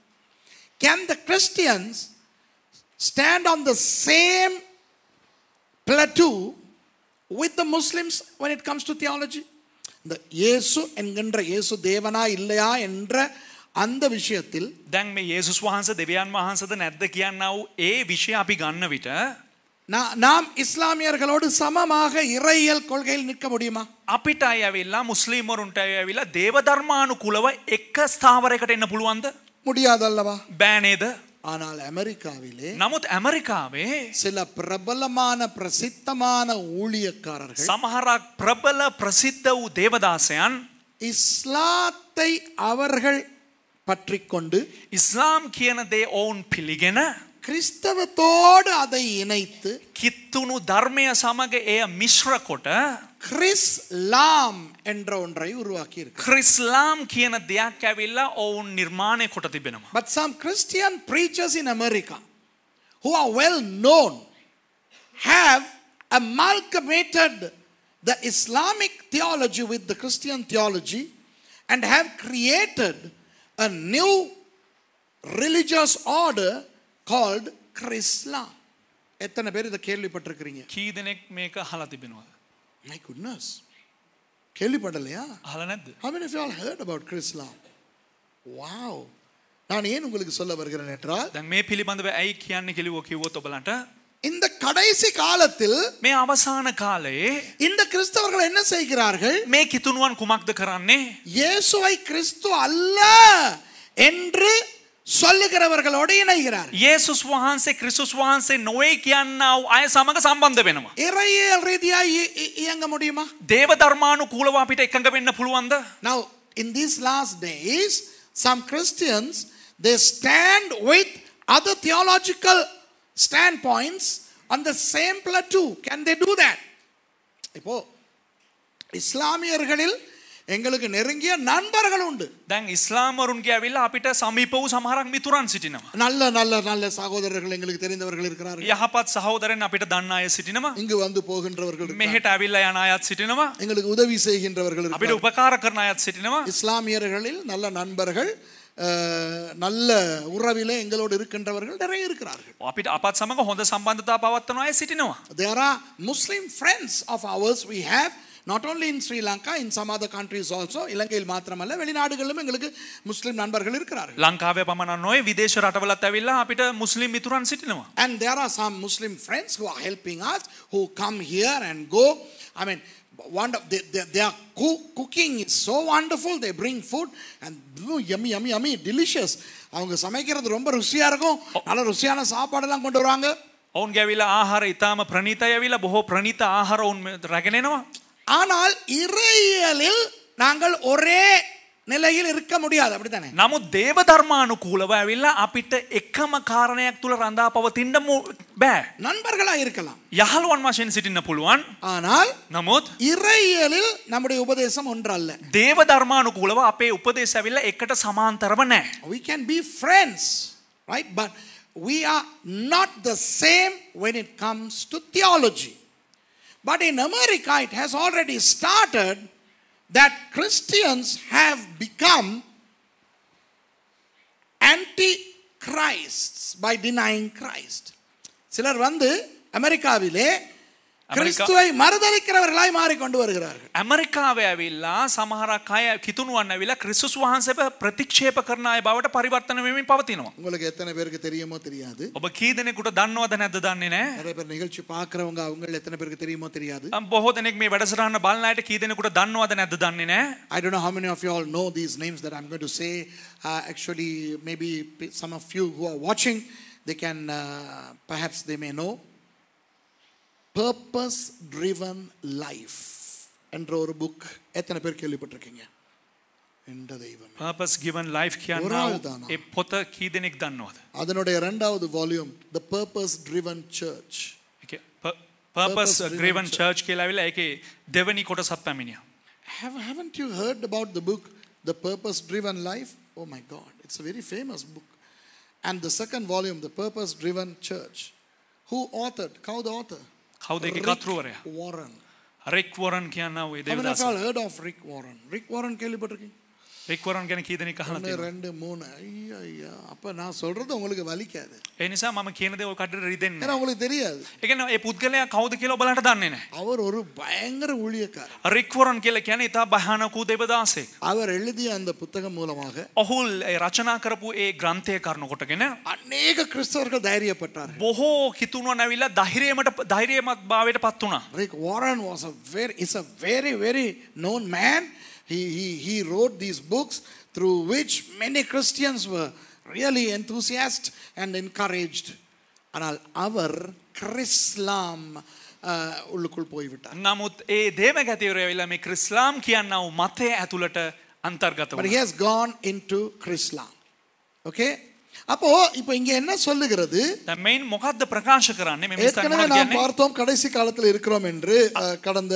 can the Christians stand on the same plateau with the Muslims when it comes to theology? இந்த இயேசு என்கின்ற இயேசு தேவனா இல்லையா என்ற அந்த விஷயத்தில் දැන් මේ යේසුස් වහන්ස දෙවියන් වහන්සද නැද්ද කියනව ඒ විෂය අපි ගන්න විට நாம் இஸ்லாமியர்களோடு சமமாக இறையியல் கொள்கையில் நிற்க முடியுமா අපිට ඇවිල්ලා මුස්ලිම්වරුන්ට ඇවිල්ලා දේව ධර්මානුකූලව එක ස්ථාවරයකට එන්න පුළුවන්ද முடியாது அல்லவா බෑ නේද ஆனால் அமெரிக்காவிலே නමුත් அமெரிக்காவே சில பிரபலமான பிரசித்தமான ஊழியக்காரர்கள் සමහරක් பிரபல ප්‍රසිද්ධ වූ இஸ்லாத்தை அவர்கள் பற்றி கொண்டு இஸ்லாம் கியனதே ஓன் பிலிகென கிறிஸ்தவத்தோடு அதை இணைத்து கித்துனு தர்மய சமக එය மிஸ்ர கோட்ட கிறிஸ் லாம் என்ற ஒன்றை உருவாக்கி இருக்கு கிறிஸ் லாம் கியன தியாக்கவில்ல ஓன் நிர்மாணே கொட்டதி பினம் but some Christian preachers in America who are well known have amalgamated the islamic theology with the christian theology and have created a new religious order called chrislam எத்தனை பேர் இதை கேள்விப்பட்டிருக்கிறீங்க கீதனை மேக்க ஹலா திபினுவாங்க மை குட்னஸ் கேள்விப்படலையா How many of you all heard about Chrislam? Wow. நான் ஏன் உங்களுக்கு சொல்ல வருகிறேன் என்றால் දැන් මේ පිළිබඳව ඇයි කියන්නේ කියලා කිව්වොත් ඔබලන්ට இந்த கடைசி காலத்தில் මේ අවසාන කාලයේ இந்த கிறிஸ்தவர்கள் என்ன செய்கிறார்கள் මේ කිතුණුවන් කුමක්ද කරන්නේ இயேசுவை கிறிஸ்து அல்ல என்று சொல்லுகிறவர்களோடு இணைகிறார் இயேசுஸ் වහන්සේ ක්‍රිස්තුස් වහන්සේ නොවේ කියන්නා වූ අය සමග සම්බන්ධ වෙනවා. இறையியல் ரீதியா இயங்க முடியுமா? தேவ ධර්මානුකූලව අපිට එකඟ වෙන්න පුළුවන්ද? Now in these last days some Christians they stand with other theological standpoints on the same plateau. Can they do that? இப்போ இஸ்லாமியர்களில் එංගලක නෙරගිය නන්බරගලුන්ට දැන් ඉස්ලාමරුන්ගේ ඇවිල්ල අපිට සමීපව සමහරක් මිතුරන් සිටිනවා නල්ල නල්ල නල්ල සහෝදරர்கள் எங்களுக்கு தெரிந்தவர்கள் இருக்கிறார்கள் යහපත් சகோதரன் අපිට දන්න අය සිටිනවා இங்கு வந்து போகின்றவர்கள் මෙහෙට ඇවිල්ලා යන අයත් සිටිනවා எங்களுக்கு உதவி செய்கின்றவர்கள் අපිට උපකාර කරන අයත් සිටිනවා இஸ்லாமியர்களில் நல்ல நண்பர்கள் நல்ல உறவிலே எங்களோடு இருக்கின்றவர்கள் நிறைய இருக்கிறார்கள் අපිට අපත් සමග හොඳ සම්බන්ධතා පවත්වන අය සිටිනවා there are muslim friends of ours we have not only in Sri Lanka in some other countries also இலங்கையில் மாத்திரமல்ல வெளிநாடுகளிலும் எங்களுக்கு முஸ்லீம் நண்பர்கள் இருக்கிறார் லங்காவே පමණ நோய் விதேச රටවලත් ඇවිල්ලා අපිට முஸ்லீம் මිතුරන් සිටිනවා and there are some Muslim friends who are helping us who come here and go I mean one of they, they, their cook, cooking is so wonderful they bring food and yummy yummy yummy delicious அவங்க சமைக்கிறது ரொம்ப ருசியா இருக்கும் நல்ல ருசியான சாப்பாடெல்லாம் கொண்டு வராங்க அவன் ගැවිලා ஆஹார ඉතාම ප්‍රණීතයවිලා බොහෝ ප්‍රණීත ආහාර ඔවුන් ஆனால் இறையலில் நாங்கள் ஒரே நிலையில் இருக்க முடியாது அப்படித்தானே நம்ம தேவ தர்மானுகூலவா இல்ல அப்பிட்ட எக்கம காரணைய துல பவ திண்டமு பே நண்பர்களா இருக்கலாம் யால் ஒன் மாஷன் சிட்டின புல்வான் ஆனால் நமுத் இறையலில் நம்முடைய உபதேசம் ஒன்று அல்ல தேவ அப்பே உபதேசம் இல்ல எக்கட்ட சமாந்தரவன we can be friends right but we are not the same when it comes to theology But in America, it has already started that Christians have become anti christs by denying Christ. சிலர் வந்து அமெரிக்காவிலே ක්‍රිස්තුවයි මරදරෙක්කරවරලායි මාරිකොඩු වරගරාර. ඇමරිකාවේ ඇවිල්ලා සමහරක්කාය කිතුනුවන්න විලා ක්‍රිස්තුස් වහන්සේ ප්‍රතික්ෂේප කරනය බවට පරිවර්තන වෙමින් පවතිනවා. உங்களுக்கு எத்தனை பேருக்கு தெரியுமோ தெரியாது. ඔබ කී දෙනෙකුට දන්නවද නැද්ද දන්නේ නැහැ. நிறைய பேர் நிகழ்ச்சி பார்க்கறவங்க அவங்க எத்தனை பேருக்கு தெரியுமோ தெரியாது. බොහෝ දෙනෙක් මේ වැඩසටහන බලන අයට කී දෙනෙකුට දන්නවද නැද්ද දන්නේ නැහැ. I don't know how many of you all know these names that I'm going to say. Uh, actually maybe some of you who are watching they can uh, perhaps they may know. Purpose Driven Life என்ற ஒரு book எத்தனை பேர் கேள்விப்பட்டிருக்கீங்க அதனுடைய have haven't you heard about the book the purpose driven life oh my god it's a very famous book and the second volume the purpose driven church who authored how the author how they Rick got through it. Warren. Rick Warren. How many of you have heard of Rick Warren? Rick Warren, Kelly Patrick. එක්වරන් ගැන කීදන කහන ரெண்டு மூணு ஐயா ஐயா அப்ப நான் சொல்றது உங்களுக்கு வலிக்காது ඒ නිසා මම කියන දේ ඔය කඩට රිදෙන්නේ ஏன்னா உங்களுக்கு தெரியாது ඒ කියන්නේ ඒ පුද්ගලයා කවුද කියලා ඔයාලට දන්නේ නැහැ அவர் ஒரு பயங்கர ஊழியக்காரர் රික් වොරන් කියලා කියන්නේ ඉතා භයානක වූ දෙවදාසෙක් அவர் எழுதிய அந்த புத்தகம் மூலமாக ඔහු ඒ රචනා කරපු ඒ ග්‍රන්ථය කරන කොටගෙන அநேக கிறிஸ்தவர்கள் தைரியப்பட்டார் බොහෝ කිතුණුවන් ඇවිල්ලා ධෛර්යයට ධෛර්යමත් භාවයට පත් වුණා Rick Warren was a very is a very very known man He, he, he wrote these books through which many Christians were really enthusiastic and encouraged. ஆனால் அவர் கிறிஸ்லாம் உள்ளுக்குள் போய்விட்டார் නමුත් ඒ දේවගතයවරය වෙලා මේ ක්‍රිස්ලාම් කියන්නව මතය ඇතුළට අන්තර්ගත but he has gone into chrislam okay அப்போ இப்போ இங்க என்ன சொல்லுகிறது மெயின் முகத்தை பிரகாஷ கரானே ஏற்கனவே நாம் பார்த்தோம் கடைசி காலத்தில் இருக்கிறோம் என்று கடந்த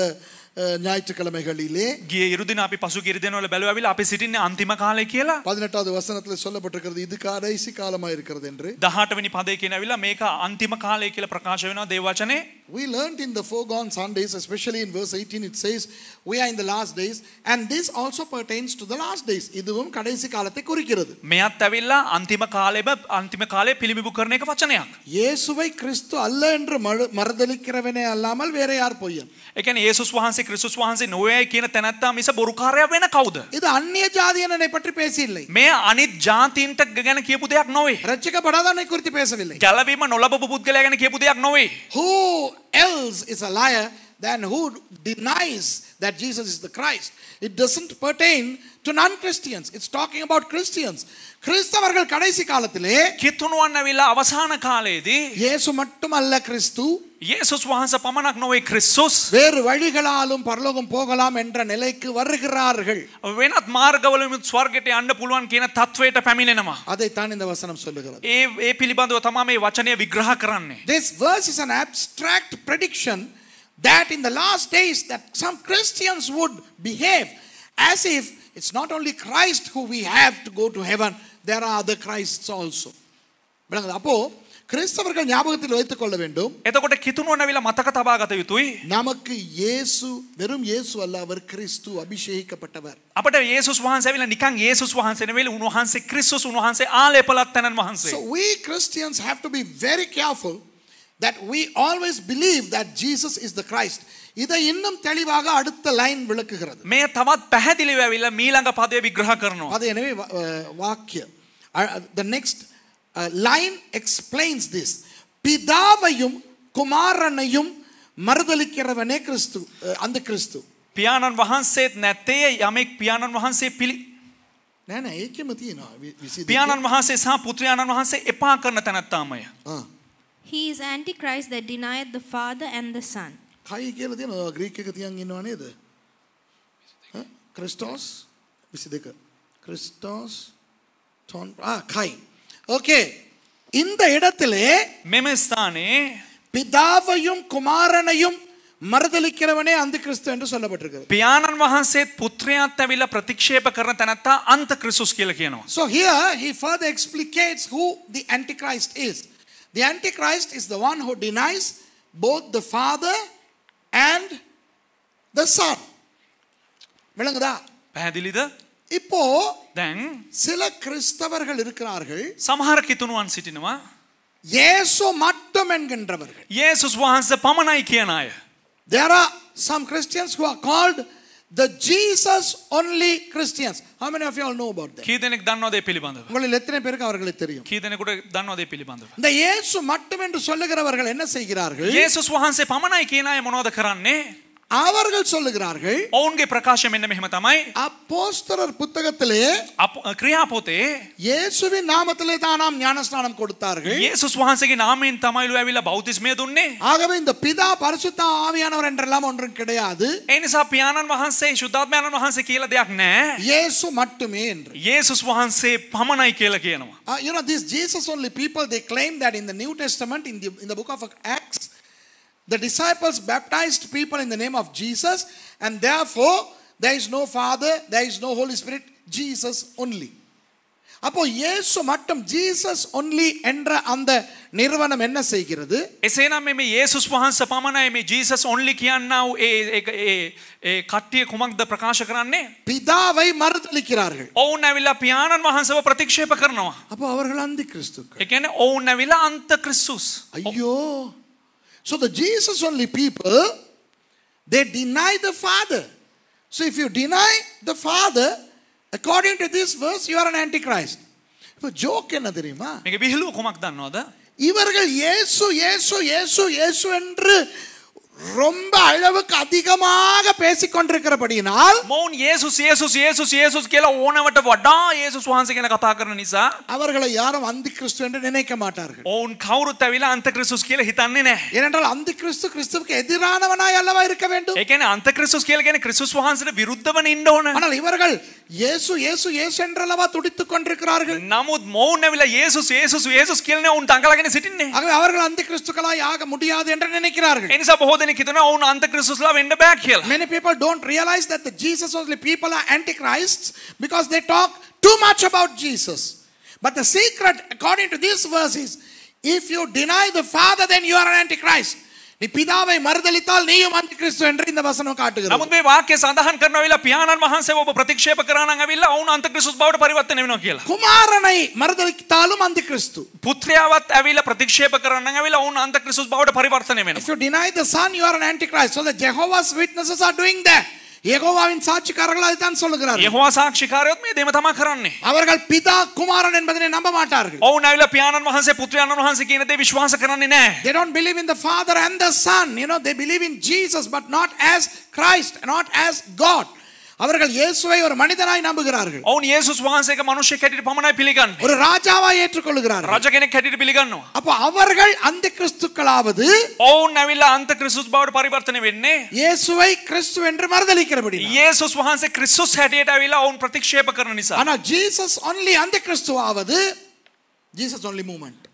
ஞாயிற்றுக்கிழமைகளிலே ගිය ඉරුදින අපි පසුගිය ඉරිදෙනවල බැලුවාවිලා අපි සිටින්නේ අන්තිම කාලේ කියලා 18வது வசனத்துல சொல்லப்பட்டிருக்கிறது இது கடைசி காலமா இருக்கிறது என்று 18 වෙනි පදේ කියනවිලා මේක අන්තිම කාලය කියලා ප්‍රකාශ වෙනවා දේව වචනේ We learned in the foregone Sundays, especially in verse 18, it says, We are in the last days, and this also pertains to the last days. இதுவும் கடைசி காலத்தை குறிக்கிறது මෙයත් ඇවිල්ලා අන්තිම කාලෙබ අන්තිම කාලේ පිළිබිඹු කරන එක වචනයක්. இயேசுவை கிறிஸ்து அல்ல என்று மறுதலிக்கிறவனே அல்லாமல் வேற யார் பொய்யன். ඒ කියන්නේ යේසුස් වහන්සේ වහන්සේ ක්‍රිස්තුස් වහන්සේ නොයයි කියන තැනැත්තා මිස බොරුකාරයා වෙන කවුද? இது அந்நிய ஜாதியினரை பற்றி பேசவில்லை. මේ අනිත් ජාතීන්ට ගැන කියපු දෙයක් නොවේ. රක්ෂක බඩාදරණය குறித்து பேசவில்லை. ගැලවීම නොලබපු පුද්ගලයා ගැන කියපු දෙයක් නොවේ. Who else is a liar than who denies that Jesus is the Christ. It doesn't pertain to non-Christians. It's talking about Christians. ಕ್ರಿಸ್ತವர்கள் கடைசி காலத்திலே ಕಿತ್ತುನವನ್ನವಿಲ್ಲ ಅವಸಾನ ಕಾಲೇದಿ ಯೇಸು ಮಟ್ಟುಮಲ್ಲ ಕ್ರಿಸ್ತು இயேசு சுவாச பமனக் நோய் கிறிஸ்துஸ் வேறு வழிகளாலும் பரலோகம் போகலாம் என்ற நிலைக்கு வருகிறார்கள் වෙනත් මාර්ගවලින් ස්වර්ගයට යන්න පුළුවන් කියන தത്വයට පැමිණෙනවා அதை தான் இந்த வசனம் சொல்லுகிறது ඒ ඒ පිළිබඳව තමයි මේ වචනය විග්‍රහ කරන්නේ this verse is an abstract prediction that in the last days that some Christians would behave as if it's not only Christ who we have to go to heaven, there are other Christs also. கிறிஸ்தவர்கள் ஞாபகத்தில் வைத்துக் கொள்ள வேண்டும் நமக்கு இயேசு வெறும் இயேசு அல்ல அவர் கிறிஸ்து அபிஷேகிக்கப்பட்டவர் අපට යේසුස් වහන්සේවිලා නිකන් යේසුස් වහන්සේ නෙවෙයි උන්වහන්සේ ක්‍රිස්තුස් උන්වහන්සේ ආලේපලත් තනන් වහන්සේ so we christians have to be very careful that we always believe that Jesus is the Christ. இதை இன்னும் தெளிவாக அடுத்த லைன் விளக்குகிறது මේ තවත් පැහැදිලි වෙවිලා මීළඟ පදේ විග්‍රහ කරනවා අද එනේ වාක්‍ය the next line explains this பிதாவையும் குமாரனையும் மறுதலிக்கிறவனே கிறிஸ்து அந்த கிறிஸ்து පියාණන් වහන්සේත් නැත්තේ යමෙක් පියාණන් වහන්සේ පිළි නෑ නෑ he is Antichrist that denieth the Father and the Son. කයි කියලා තියෙනවා ග්‍රීක එක තියන් ඉන්නව නේද? ක්‍රිස්ටෝස් 22 ක්‍රිස්ටෝස් ටොන් ආ කයි. ஓகே இந்த இடத்திலே மெமஸ்தானே பிதாவையும் குமாரனையும் මරදලික්කරවනේ අන්ති ක්‍රිස්තුවන්ට සොල්ලපටක පියාණන් වහන්සේ පුත්‍රයාත් ඇවිල්ලා ප්‍රතික්ෂේප කරන තැනත්තා අන්ත ක්‍රිස්තුස් කියලා කියනවා. So here he further explicates who the antichrist is. The Antichrist is the one who denies both the Father and the Son. இப்போ சில கிறிஸ்தவர்கள் இருக்கிறார்கள் සමහර කිතුණුවන් සිටිනවා இயேசு மட்டும் என்கின்றவர்கள் இயேசுஸ் වහන්සේ පමණයි කියන There are some Christians who are called The Jesus only Christians. How many of you all know about that? කීදෙනෙක් දන්නවද ඒ පිළිබඳව? உங்களில் எத்தனை பேருக்கு அவர்களை தெரியும்? කීදෙනෙකුට දන්නවද ඒ පිළිබඳව? இந்த இயேசு மட்டும் என்று சொல்லுகிறவர்கள் என்ன செய்கிறார்கள்? இயேசு வහන්සේ පමණයි කියන අය මොනවද කරන්නේ? அவர்கள் சொல்லுகிறார்கள் ඔවුන්ගේ ප්‍රකාශය මෙන්න මෙහෙම තමයි අපෝස්තරර් පුත්තකத்திலே ක්‍රියාපොතේ යේසුවේ නාමத்திலே தானாம் ஞானස්நானம் கொடுத்தார்கள் இயேசுஸ் වහන්සේගේ නාමයෙන් තමයිලු ඇවිල්ලා බෞතිස්මය දුන්නේ ஆகவே இந்த பிதா பரிசுத்த ஆவியானவர் என்றெல்லாம் ஒன்றும் கிடையாது ඒ නිසා පියාණන් වහන්සේ සුද්ධාත්මයන් වහන්සේ කියලා දෙයක් නැහැ இயேசு மட்டுமே என்று இயேசுஸ் වහන්සේ පමණයි කියලා කියනවා you know this jesus only people they claim that in the new testament in the in the book of acts The disciples baptized people in the name of Jesus, and therefore there is no Father, there is no Holy Spirit, Jesus only. அப்போ இயேசு மட்டும் Jesus only என்ற அந்த நிறுவனம் என்ன செய்கிறது එසේනම් මේ යේසුස් වහන්සේ පමණයි මේ ජීසස් ඔන්ලි කියන්නා වූ ඒ ඒ ඒ කට්ටිය කුමක්ද ප්‍රකාශ කරන්නේ பிதாவை மறுதலிக்கிறார்கள் ඔවුන් ඇවිල්ලා පියාණන් වහන්සේව ප්‍රතික්ෂේප කරනවා අපෝ அவர்கள் அந்த கிறிஸ்துக்கள் ඒ කියන්නේ ඔවුන් ඇවිල්ලා අන්ත ක්‍රිස්තුස් so the Jesus only people, they deny the Father. So if you deny the Father, according to this verse, you are an antichrist. இப்போ ஜோக் என்ன தெரியுமா நீங்க விஹலு குமாக் இவர்கள் இயேசு இயேசு இயேசு இயேசு என்று ரொம்ப அளவுக்கு அதிகமாக பேசிக்கொண்டிருக்கிறபடியால் மோன் இயேசுஸ் இயேசுஸ் இயேசுஸ் இயேசுஸ் கேல ஓனவட்ட வடா இயேசுஸ் வான்சே கீழ கதா கரன நிசா அவர்களை யாரும் அந்த கிறிஸ்து என்று நினைக்க மாட்டார்கள் ஓன் கவுரு தவில அந்த கிறிஸ்துஸ் கேல ஹிதன்னே ஏனென்றால் அந்த கிறிஸ்து கிறிஸ்துவுக்கு எதிரானவனாய் அல்லவா இருக்க வேண்டும் ஏகேன அந்த கிறிஸ்துஸ் கேல கேன கிறிஸ்துஸ் வான்சே விருத்தவன் இன்னோன ஆனால் இவர்கள் இயேசு இயேசு இயேசு என்றல்லவா துடித்துக் கொண்டிருக்கிறார்கள் நமது மௌனவில இயேசுஸ் இயேசுஸ் இயேசுஸ் கீழ உன் தங்களகனே சிட்டின்னே அவர்கள் அந்த கிறிஸ்துக்களாய் ஆக முடியாது என்று நினைக்கிறார்கள் என்ன சபோதர many people don't realize that the jesus only people are antichrists because they talk too much about jesus but the secret according to this verse is if you deny the father then you are an antichrist நீ பிதாவை மறுதளித்தால் நீயும் அந்த கிறிஸ்து என்று இந்த வசனம் காட்டுகிறது නමුත් මේ වාක්‍ය සඳහන් කරන වෙලාව පියාණන් වහන්සේ ඔබ ප්‍රතික්ෂේප කරනන් ඇවිල්ලා ඔවුන් අන්ත ක්‍රිස්තුස් බවට පරිවර්තනය වෙනවා කියලා. කුමාරனை மறுதளித்தாலும் அந்த கிறிஸ்து. පුත්‍රයාවත් ඇවිල්ලා ප්‍රතික්ෂේප කරනන් ඇවිල්ලා ඔවුන් අන්ත ක්‍රිස්තුස් බවට පරිවර්තනය වෙනවා. If you deny the son you are an antichrist so the Jehovah's witnesses are doing that. யெகோவாவின் சாட்சிக்காரர்கள் அதுதான் சொல்லுகிறார் யெகோவா சாட்சிக்காரர்கள் මේ දෙම තමයි කරන්නේ அவர்கள் பிதா குமாரன் என்பதை நம்ப மாட்டார்கள் ඔවුන් ඇවිල්ලා පියාණන් වහන්සේ පුත්‍රයාණන් වහන්සේ කියන දේ විශ්වාස කරන්නේ නැහැ they don't believe in the father and the son you know they believe in jesus but not as christ not as god அவர்கள் இயேசுவை ஒரு மனிதனாய் நம்புகிறார்கள் அவன் இயேசுஸ் வாஹன்சேக மனுஷ கேட்டிட்டு பமனாய் பிலிகன் ஒரு ராஜாவை ஏற்றுக்கொள்கிறார் ராஜா கேன கேட்டிட்டு பிலிகன் அப்ப அவர்கள் அந்த கிறிஸ்துக்களாவது அவன் நவில்ல அந்த கிறிஸ்துஸ் பாவடு பரிவர்த்தனை வெண்ணே இயேசுவை கிறிஸ்து என்று மறுதளிக்கிறபடி இயேசுஸ் வாஹன்சே கிறிஸ்துஸ் ஹேட்டேட் அவில்ல அவன் பிரதிக்ஷேபகரன் ஆனா ஜீசஸ் ஒன்லி அந்த கிறிஸ்துவாவது Jesus Jesus only only movement.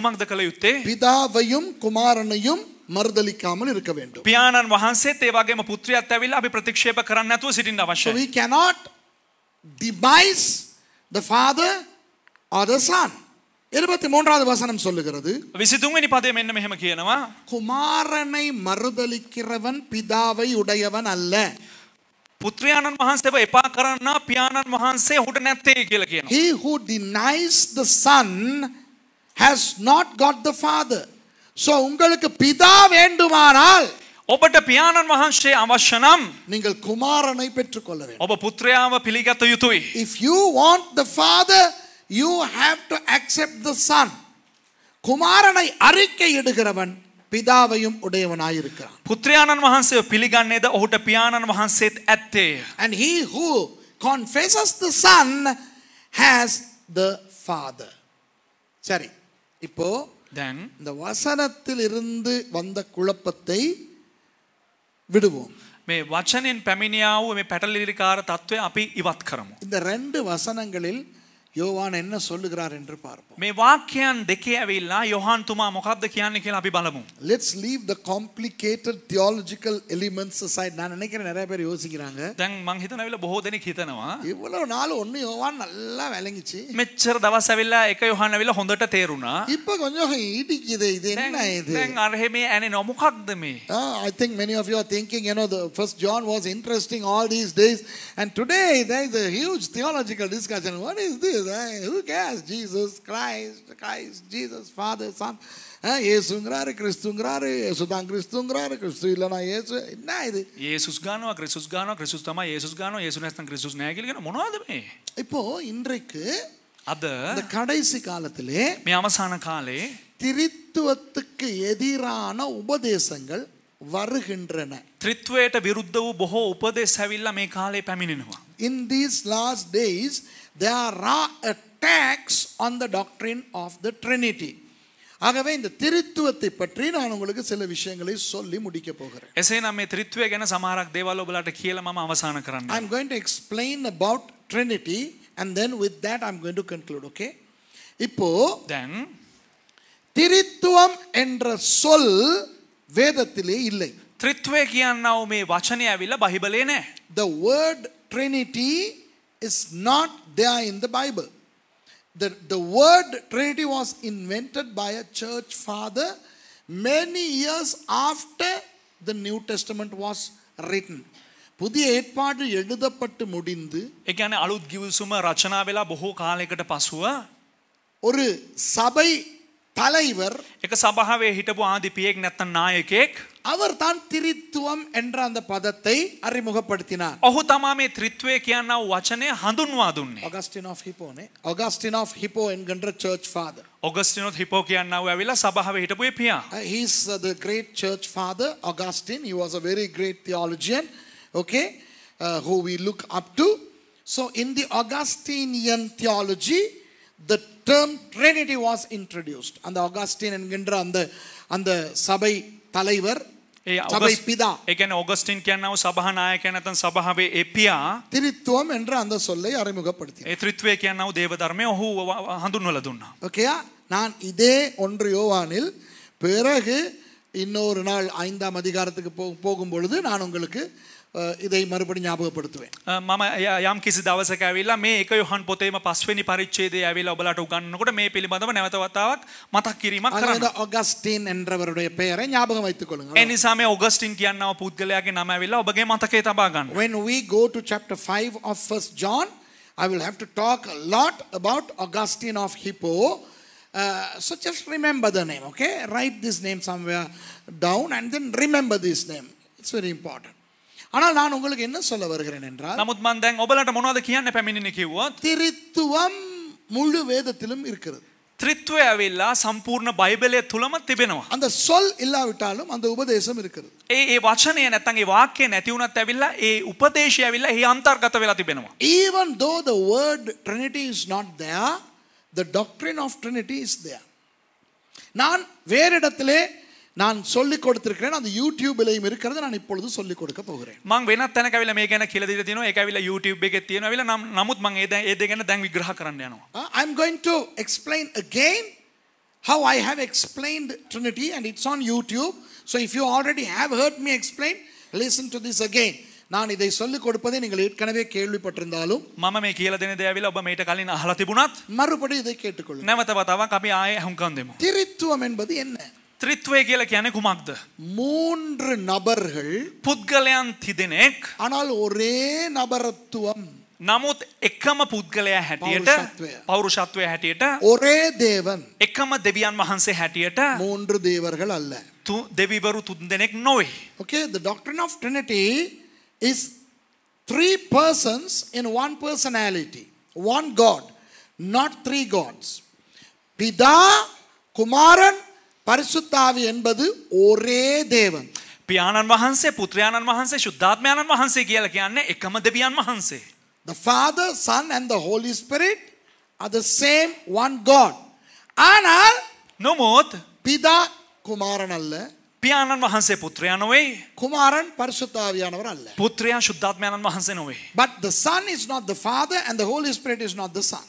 movement. we cannot മറുതലിക്കാമേ the father or the son இருபத்தி மூன்றாவது வசனம் சொல்லுகிறது விசித்துங்கனி பதயம் என்ன மெஹம කියනවා குமாரனை மறுதலிக்கிறவன் பிதாவை உடையவன் அல்ல පුත්‍රයාණන් වහන්සේව එපා කරන්න පියාණන් වහන්සේ ඔහුට නැත්තේ කියලා කියනවා he who denies the son has not got the father so உங்களுக்கு பிதா வேண்டுமானால் ඔබට පියාණන් වහන්සේ අවශ්‍ය නම් நீங்கள் குமாரனை பெற்றுக்கொள்ள வேண்டும் ඔබ පුත්‍රයාව පිළිගත යුතුයි if you want the father you have to accept the son කුමාරණයි අරික්කේ ඉඩකරවන් පිදාවයුම් උඩයවනාயிருக்கிறான் පුත්‍රයාණන් වහන්සේ පිළිගන්නේද ඔහුට පියාණන් වහන්සේත් ඇත්තේ and he who confesses the son has the father சரி இப்போ දැන් இந்த வசனத்தில் இருந்து வந்த குழப்பத்தை விடுவோம் මේ වචනෙන් පැමිණියා වූ මේ පැටලිරිකාර తත්වය අපි ඉවත් කරමු இந்த ரெண்டு வசனங்களில் යෝවාන එන්න සොල්ලුගරාර என்று பார்ப்போம் මේ වාක්‍යයන් දෙකේ ඇවිල්ලා යොහන් තුමා මොකක්ද කියන්නේ කියලා අපි බලමු let's leave the complicated theological elements aside நான் நினைக்கிறேன் நிறைய பேர் யோசிக்கிறாங்க දැන් මං හිතනවිල බොහෝ දෙනෙක් හිතනවා இவ்வளவு நாள் ஒன்னு யோவான் நல்லா விளங்கிச்சு මෙච්චර දවස් ඇවිල්ලා එක යොහන් ඇවිල්ලා හොඳට තේරුණා இப்ப கொஞ்சம் இடிக்குது இது என்ன இது දැන් අර මේ ඇනේ මොකක්ද මේ ah, i think many of you are thinking you know the first john was interesting all these days and today there is a huge theological discussion what is this Eh? who cares Jesus Christ Christ Jesus father son ஏசுங்கிறாரு கிறிஸ்துங்கிறாரு ஏசு தான் கிறிஸ்துங்கிறாரு கிறிஸ்து இல்லைனா ஏசு என்ன இது Asus கானோ கிறிஸ்துஸ் கானோ கிறிஸ்துஸ் தமா Asus கானோ ஏசு நேஸ்தான் கிறிஸ்துஸ் நேகிலிக்கணும் மொனாதுமே இப்போ இன்றைக்கு அது கடைசி காலத்திலே மே அவசான காலே திரித்துவத்துக்கு எதிரான உபதேசங்கள் வருகின்றன திரித்துவேட்ட විරුද්ධ වූ බොහෝ උපදෙස් காலே මේ இன் පැමිණෙනවා. Last days there are attacks on the doctrine of the Trinity. ஆகவே இந்த திரித்துவத்தை பற்றி நான் உங்களுக்கு சில விஷயங்களை சொல்லி முடிக்க போகிறேன் එසේ නම් මේ ත්‍රිත්වය ගැන සමහරක් දේවල් ඔබලාට කියලා මම කරන්න. I'm going to explain about Trinity and then with that I'm going to conclude okay. இப்போ then திரித்துவம் என்ற சொல் வேதத்திலே இல்லை. ත්‍රිත්වය කියනවා මේ වචනේ ඇවිල්ලා බයිබලේ The word Trinity is not there in the Bible. The, the word Trinity was invented by a church father many years after the New Testament was written. පුදිය ඒත්පාට එඩදපට මුඩින්ද. එකන අලුත් ගිවිසුම රචනා බොහෝ කාලෙකට පසුව. ஒரு சபை தலைவர் එක සභාවේ හිටපු ආධිපියෙක් නැත්තම් නායකයෙක් அவர் தான் திரித்துவம் என்ற அந்த பதத்தை அறிமுகப்படுத்தினார் ඔහු තමා මේ ත්‍රිත්වය කියනා වචනය හඳුන්වා දුන්නේ ඔගස්ටින් of Hippo නේ ඔගස්ටින් of Hippo என்கிற church father ඔගස්ටින් of Hippo කියනා ඇවිල්ලා සභාවේ හිටපු පියා uh, he is uh, the great church father Augustine he was a very great theologian okay uh, who we look up to so in the Augustinian theology the term trinity was introduced அந்த Augustine என்கின்ற அந்த அந்த சபை தலைவர் சபை பிதா ஏகன Augustine කියනව සභා නායකයා නැත්නම් සභාවේ ඒ පියා ත්‍රිත්වම් அந்த சொல்லை அறிமுகப்படுத்தினார் ඒ ත්‍රිත්වය කියනව දේව ධර්මය ඔහු හඳුන්වලා ஓகேயா நான் இதே ஒன்று யோவானில் பிறகு இன்னொரு நாள் ஐந்தாம் அதிகாரத்துக்கு போகும் பொழுது நான் உங்களுக்கு ඉදයි මරපට ඥාපකපටතුවේ. මම යම් කිසි දවසක ඇවිල්ලා මේ එක යොහන් පොතේම පස්වනි පරිච්චේදේ ඇවිල් ඔබලට උගන්නකොට මේ පිළිබඳව නැවතවතාවක් මතක් කිරීමක් කරන්න ඔගස්ටීන් එන්ඩවරුடைய பெயரை ஞாபகம் வைத்துக் கொள்ளுங்கள் එනිසා මේ ඔගස්ටින් කියනව පුද්ගලයාගේ නම ඇවිල්ලා ඔබගේ මතකයේ තබා ගන්න. When we go to chapter 5 of 1 John I will have to talk a lot about Augustine of Hippo. Uh, so just remember the name, okay? Write this name somewhere down and then remember this name. It's very important. ஆனால் நான் உங்களுக்கு என்ன சொல்ல வருகிறேன் என்றால் නමුත් මම දැන් ඔබලට මොනවද කියන්න පැමිණෙන්නේ කිව්වොත් ත්‍රිත්වම් මුළු வேதத்திலும் இருக்கிறது ත්‍රිත්වය ඇවිල්ලා සම්පූර්ණ බයිබලය තුළම තිබෙනවා. அந்த சொல் இல்லாவிட்டாலும் அந்த உபதேசம் இருக்கிறது. ඒ ඒ වචනය නැත්තම් ඒ වාක්‍යය නැති වුණත් ඇවිල්ලා ඒ උපදේශය ඇවිල්ලා එහි අන්තර්ගත වෙලා තිබෙනවා. Even though the word trinity is not there the doctrine of trinity is there. நான் வேறு இடத்திலே நான் சொல்லிக் கொடுத்திருக்கிறேன் அந்த யூடியூப்லையும் இருக்கிறது நான் இப்பொழுது சொல்லிக் கொடுக்க போகிறேன் මං වෙනත් තැනක ඇවිල්ලා මේක ගැන කියලා දීලා තියෙනවා ඒක ඇවිල්ලා YouTube එකේ තියෙනවා ඇවිල්ලා නම් නමුත් මං ඒ දැන් ඒ දෙ ගැන දැන් විග්‍රහ කරන්න යනවා I'm going to explain again how I have explained Trinity and it's on YouTube so if you already have heard me explain listen to this again நான் இதை சொல்லிக் கொடுப்பதை நீங்கள் ஏற்கனவே கேள்விப்பட்டிருந்தாலும் මම මේ කියලා දෙන දේ ඇවිල්ලා ඔබ මේට කලින් අහලා තිබුණත් மறுபடியும் இதை கேட்டுக்கொள்ளுங்கள் නැවත වතාවක් අපි ආයෙ හුඟකන් දෙමු திரித்துவம் என்பது என்ன ත්‍රිත්වය කියල කියන කුමක්ද. மூன்று நபர்கள் පුද්ගලයන් තිදෙනෙක් ஆனால் ஒரே நபரத்துவம் නමුත් එකම පුද්ගලයා හැටියට පෞරුෂත්වය හැටියට ஒரே தேவன் එකම දෙවියන් වහන්සේ හැටියට மூன்று தேவர்கள் அல்ல දෙවිවරු තුන් දෙනෙක් නොවේ. Okay, the doctrine of Trinity is three persons in one personality, one God, not three gods. Pida, Kumaran, பரிசுத்தாவி என்பது ஒரே தேவன் පියාණන් වහන්සේ පුත්‍රයාණන් වහන්සේ ශුද්ධාත්මයණන් වහන්සේ කියලා කියන්නේ එකම දෙවියන් වහන්සේ. The Father, Son and the Holy Spirit are the same one God. ஆனால் නොමුත් பிதா குமாரன் அல்ல පියාණන් වහන්සේ පුත්‍රයා නොවේ කුමාරන් පරිශුද්ධාවියානවර அல்ல පුත්‍රයා ශුද්ධාත්මයණන් වහන්සේ නොවේ but the son is not the father and the holy spirit is not the son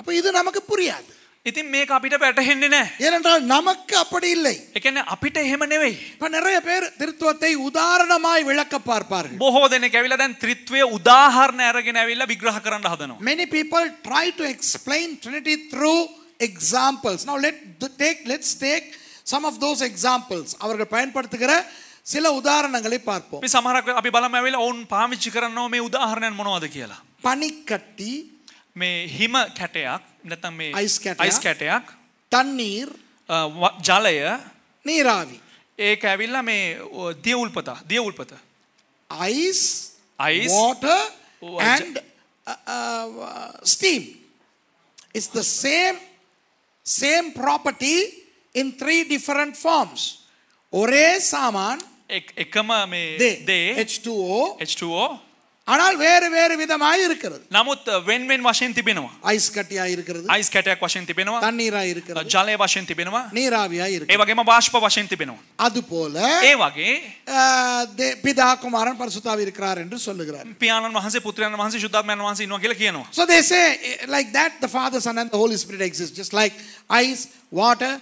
அப்ப இது நமக்கு புரியாது ඉතින් මේ අපිට පැටහෙන්නේ නෑ ஏனென்றால் நமக்கு அப்படி இல்லை එකන්නේ අපිට එහෙම නෙවෙයි இப்ப நிறைய பேர் திருத்துவத்தை உதாரணமாய் விளக்க பார்ப்பார்கள் බොහෝ දෙනෙක් ඇවිල්ලා දැන් ත්‍රිත්වයේ උදාහරණ අරගෙන ඇවිල්ලා විග්‍රහ කරන්න හදනවා many people try to explain trinity through examples now let take let's take some of those examples அவர்கள் பயன்படுத்துகிற சில உதாரணங்களை பார்ப்போம் අපි සමහරක් අපි බලමු ඇවිල්ලා ඔවුන් පාවිච්චි කරනවා මේ උදාහරණයන් මොනවද කියලා පණිකට්ටි මේ හිම කැටයක් නැත්නම් මේ අයිස් කැටයක් තන්නීර් ජලය නීරාවි ඒක ඇවිල්ලා මේ දිය උල්පත දිය උල්පත ice ice water and uh, uh, steam it's the same same property in three different forms ඔරේ සාමාන් එකම මේ දේ H2O H2O ஆனால் வேறு வேறு விதமாய் இருக்கிறது නමුත් වෙන් වෙන් වශයෙන් තිබෙනවා අයිස් කටියයි இருக்கிறது අයිස් කැටයක් වශයෙන් තිබෙනවා தண்ணீராய் இருக்கிறது ජලය වශයෙන් තිබෙනවා நீராவியாய் இருக்கிறது ඒ වගේම වාෂ්ප වශයෙන් තිබෙනවා அதுபோல ඒ වගේ பிதா குமாரன் பரிசுத்தாவி இருக்கிறார் என்று சொல்லுகிறார் பியானன் වහන්සේ පුත්‍රයන් වහන්සේ සුද්ධාත්මයන් වහන්සේ ඉන්නවා කියලා කියනවා so they say like that the father son and the holy spirit exist just like ice water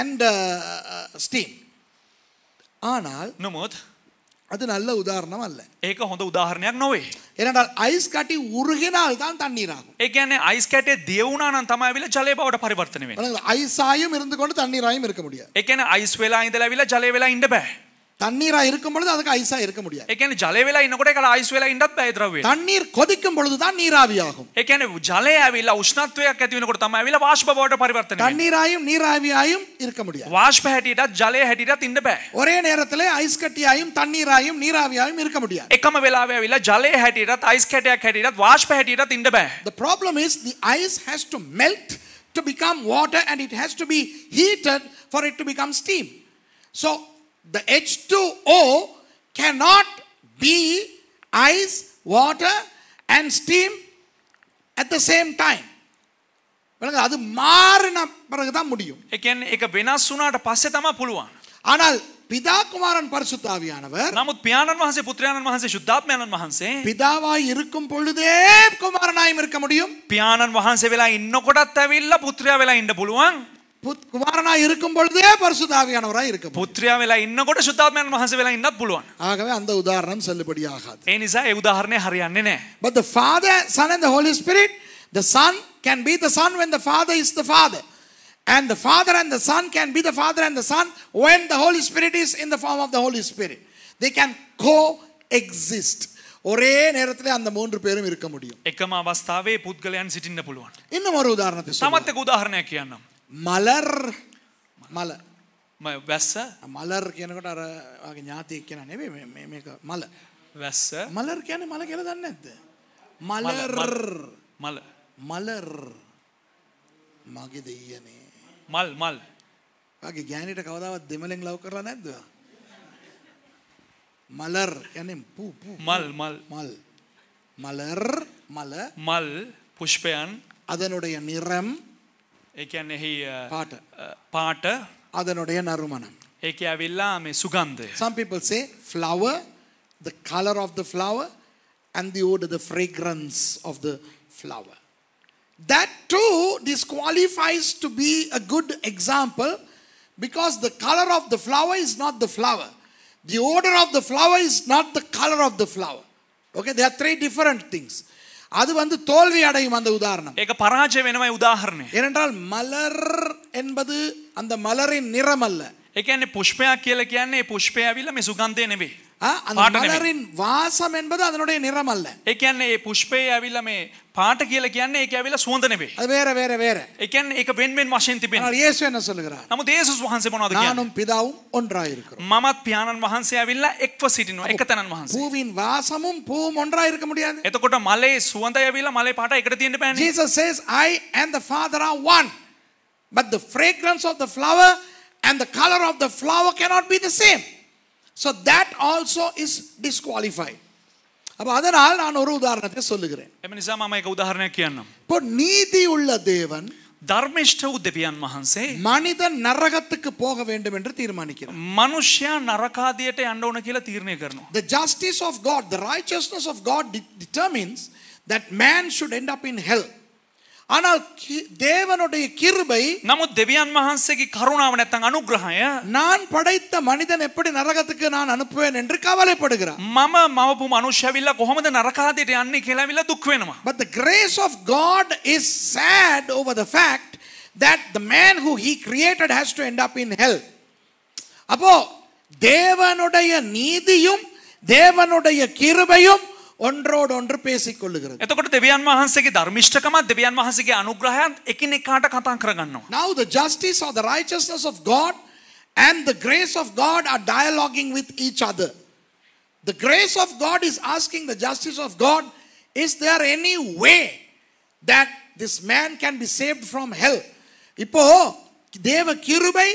and uh, steam ஆனால் නමුත් அது நல்ல உதாரணம் அல்ல ඒක හොඳ උදාහරණයක් නොවේ. ஏனென்றால் ஐஸ் கட்டி உருகினால் தான் தண்ணீர் ஆகும். ඒ කියන්නේ ஐஸ் කැටේ දිය වුණා නම් තමයි අවිල ජලය බවට පරිවර්තන වෙන්නේ. ஐஸாயும் இருந்து கொண்டு தண்ணீராயும் இருக்க முடியாது. ඒ කියන්නේ ஐஸ் වෙලා ඉඳලා අවිල ජලය වෙලා ඉන්න බෑ. தண்ணீரா இருக்கும் பொழுது அதுக்கு ஐஸா இருக்க முடியாது ඒකනේ ජලය இன்ன கூட கால ஐஸ் වෙලා இன்னத் பை திரவ ද්‍රව්‍යයට. தண்ணீர் கொதிக்கும் பொழுது தான் நீராவியாகும். ඒකනේ ජලය ඇවිල්ලා උෂ්ණත්වයක් ඇති වෙනකොට තමයි ඇවිල්ලා වාෂ්ප බවට පරිවර්තනය වෙන්නේ. தண்ணீராயும் நீராவியாயும் இருக்க முடியாது. வாஷ்ப හැටියටත් ජලය හැටියටත් தின்ன பை ஒரே நேரத்திலே ஐஸ் கட்டியாயும் தண்ணீராயும் நீராவியாயும் இருக்க முடியாது. ஏகம වෙලාවෙ ඇවිල්ලා ජලය හැටියටත් අයිස් කැටයක් හැටියටත් වාෂ්ප හැටියටත් ඉන්න බෑ. The problem is the ice has to melt to become water and it has to be heated for it to become steam. So the H two O cannot be ice water and steam at the same time அது மாறின பிறகு தான் முடியும் இக்க வினா சுனாட பசே தான் புழுவான் ஆனால் பிதாகுமாரன் பரிசுத்தாவியானவர் நமது பியானன் மகன்சே புத்திரியானன் மகன்சே சுத்தாத்மியானன் மகன்சே பிதாவாய் இருக்கும் பொழுதே குமாரனாயும் இருக்க முடியும் பியானன் மகன்சே விழா இன்னும் கூட தேவையில்லை புத்திரியா விழா இண்ட புழுவான் குமாரனாய் இருக்கும் பொழுதே பரிசுத்தாவியானவராய் இருக்க පුත්‍රයා වෙලා ඉන්නකොට සුද්ධාත්මයන් වහන්සේ වෙලා ඉන්නත් පුළුවන්. ஆகவே அந்த உதாரணம் செல்லுபடியாகாது. ඒ නිසා ඒ උදාහරණය හරියන්නේ නැහැ. But the Father, Son and the Holy Spirit, the Son can be the Son when the Father is the Father. And the Father and the Son can be the Father and the Son when the Holy Spirit is in the form of the Holy Spirit. They can coexist. ஒரே நேரத்தில் அந்த மூன்று பேரும் இருக்க முடியும். එකම අවස්ථාවේ පුද්ගලයන් සිටින්න පුළුවන්. இன்னும் ஒரு உதாரணத்தை சொல்லுங்க. තමත් එක උදාහරණයක් කියන්නම්. මලර් මල වැස්ස මලර් කියනකට අර ඥාතියක් කියෙන නෙවේ මල වැස්ස මලර් කියන මල කියල දන්න ඇත්ද මලර් මල මලර් මගේ දෙයනේ මල් මල් වගේ ගෑනට කවදාවත් දෙමලෙන් ලව් කර නැද්ද මලර් යනම් මල් මල් මල් மலர் மல மல் புஷ்பயன் அதனுடைய நிறம் ඒ කියන්නේ එහි පාට පාට අදනොඩය නරුමන. ඒක ඇවිල්ලා මේ සුගන්ධය. Some people say flower, the color of the flower and the odor, the fragrance of the flower. That too disqualifies to be a good example because the color of the flower is not the flower. The odor of the flower is not the color of the flower. Okay, there are three different things. அது வந்து தோல்வி அடையும் அந்த உதாரணம் ඒක පරාජය වෙනමයි උදාහරණය. ஏனென்றால் மலர் என்பது அந்த மலரின் நிறம் அல்ல. ඒ කියන්නේ පුෂ්පයක් කියලා කියන්නේ පුෂ්පය ඇවිල්ලා මේ සුගන්ධය නෙවෙයි. මලරින් වාසම என்பது அதனுடைய நிறம் அல்ல ඒ කියන්නේ මේ පුෂ්පය ඇවිල්ලා මේ පාට කියලා කියන්නේ ඒක ඇවිල්ලා සුවඳ නෙවෙයි அது வேற வேற வேற ඒ කියන්නේ ඒක වෙන වෙන වශයෙන් තිබෙන ஆனால் இயேசு என்ன சொல்லுகிறார் නමුත් යේසුස් වහන්සේ මොනවද කියන්නේ නානුම් පිතාවුම් ஒன்றா இருக்கிறோம் මමත් පියාණන් වහන්සේ ඇවිල්ලා එක්ව සිටිනවා එකතනන් වහන්සේ பூவின் வாசமும் பூவும் ஒன்றா இருக்க முடியாது එතකොට මලේ සුවඳ ඇවිල්ලා මලේ පාට එකට තියෙන්න බෑනේ Jesus says I and the Father are one but the fragrance of the flower and the color of the flower cannot be the same so that also is disqualified அப்போ அதனால் நான் ஒரு உதாரணத்தை சொல்லுகிறேன் இப்போ நீதி உள்ள தேவன் ಧರ್ಮಿಷ್ಠ ಉದ್ದೆಪಿಯನ್ ಮಹನ್ಸೆ ಮನಿದ ನರಕಕ್ಕೆ ಹೋಗ வேண்டும் என்று தீர்மானிக்கிறார் மனுஷ நரகாதிයට යන්න ඕන කියලා the justice of god the righteousness of god determines that man should end up in hell ஆனால் தேவனுடைய கிருபை නමුත් දෙවියන් වහන්සේගේ කරුණාව නැත්නම් අනුග්‍රහය நான் படைத்த மனிதன் எப்படி நரகத்துக்கு நான் அனுப்புவேன் என்று கவலைப்படுகிறார் මම මවපු මනුෂ්‍යවිල්ලා කොහොමද නරකාදයට යන්නේ කියලාවිලා දුක් වෙනවා but the grace of god is sad over the fact that the man who he created has to end up in hell அப்போ தேவனுடைய நீதியும் தேவனுடைய கிருபையும் ඔන්රෝඩ ඔන්ර පේසිකොල්ලගර. එතකොට දෙවියන් වහන්සේගේ ධර්මිෂ්ඨකමත් දෙවියන් වහන්සේගේ අනුග්‍රහයත් එකිනෙකාට කතා කරගන්නවා. Now the justice or the righteousness of God and the grace of God are dialoguing with each other. The grace of God is asking the justice of God, is there any way that this man can be saved from hell? இப்போ தேவ கிருபை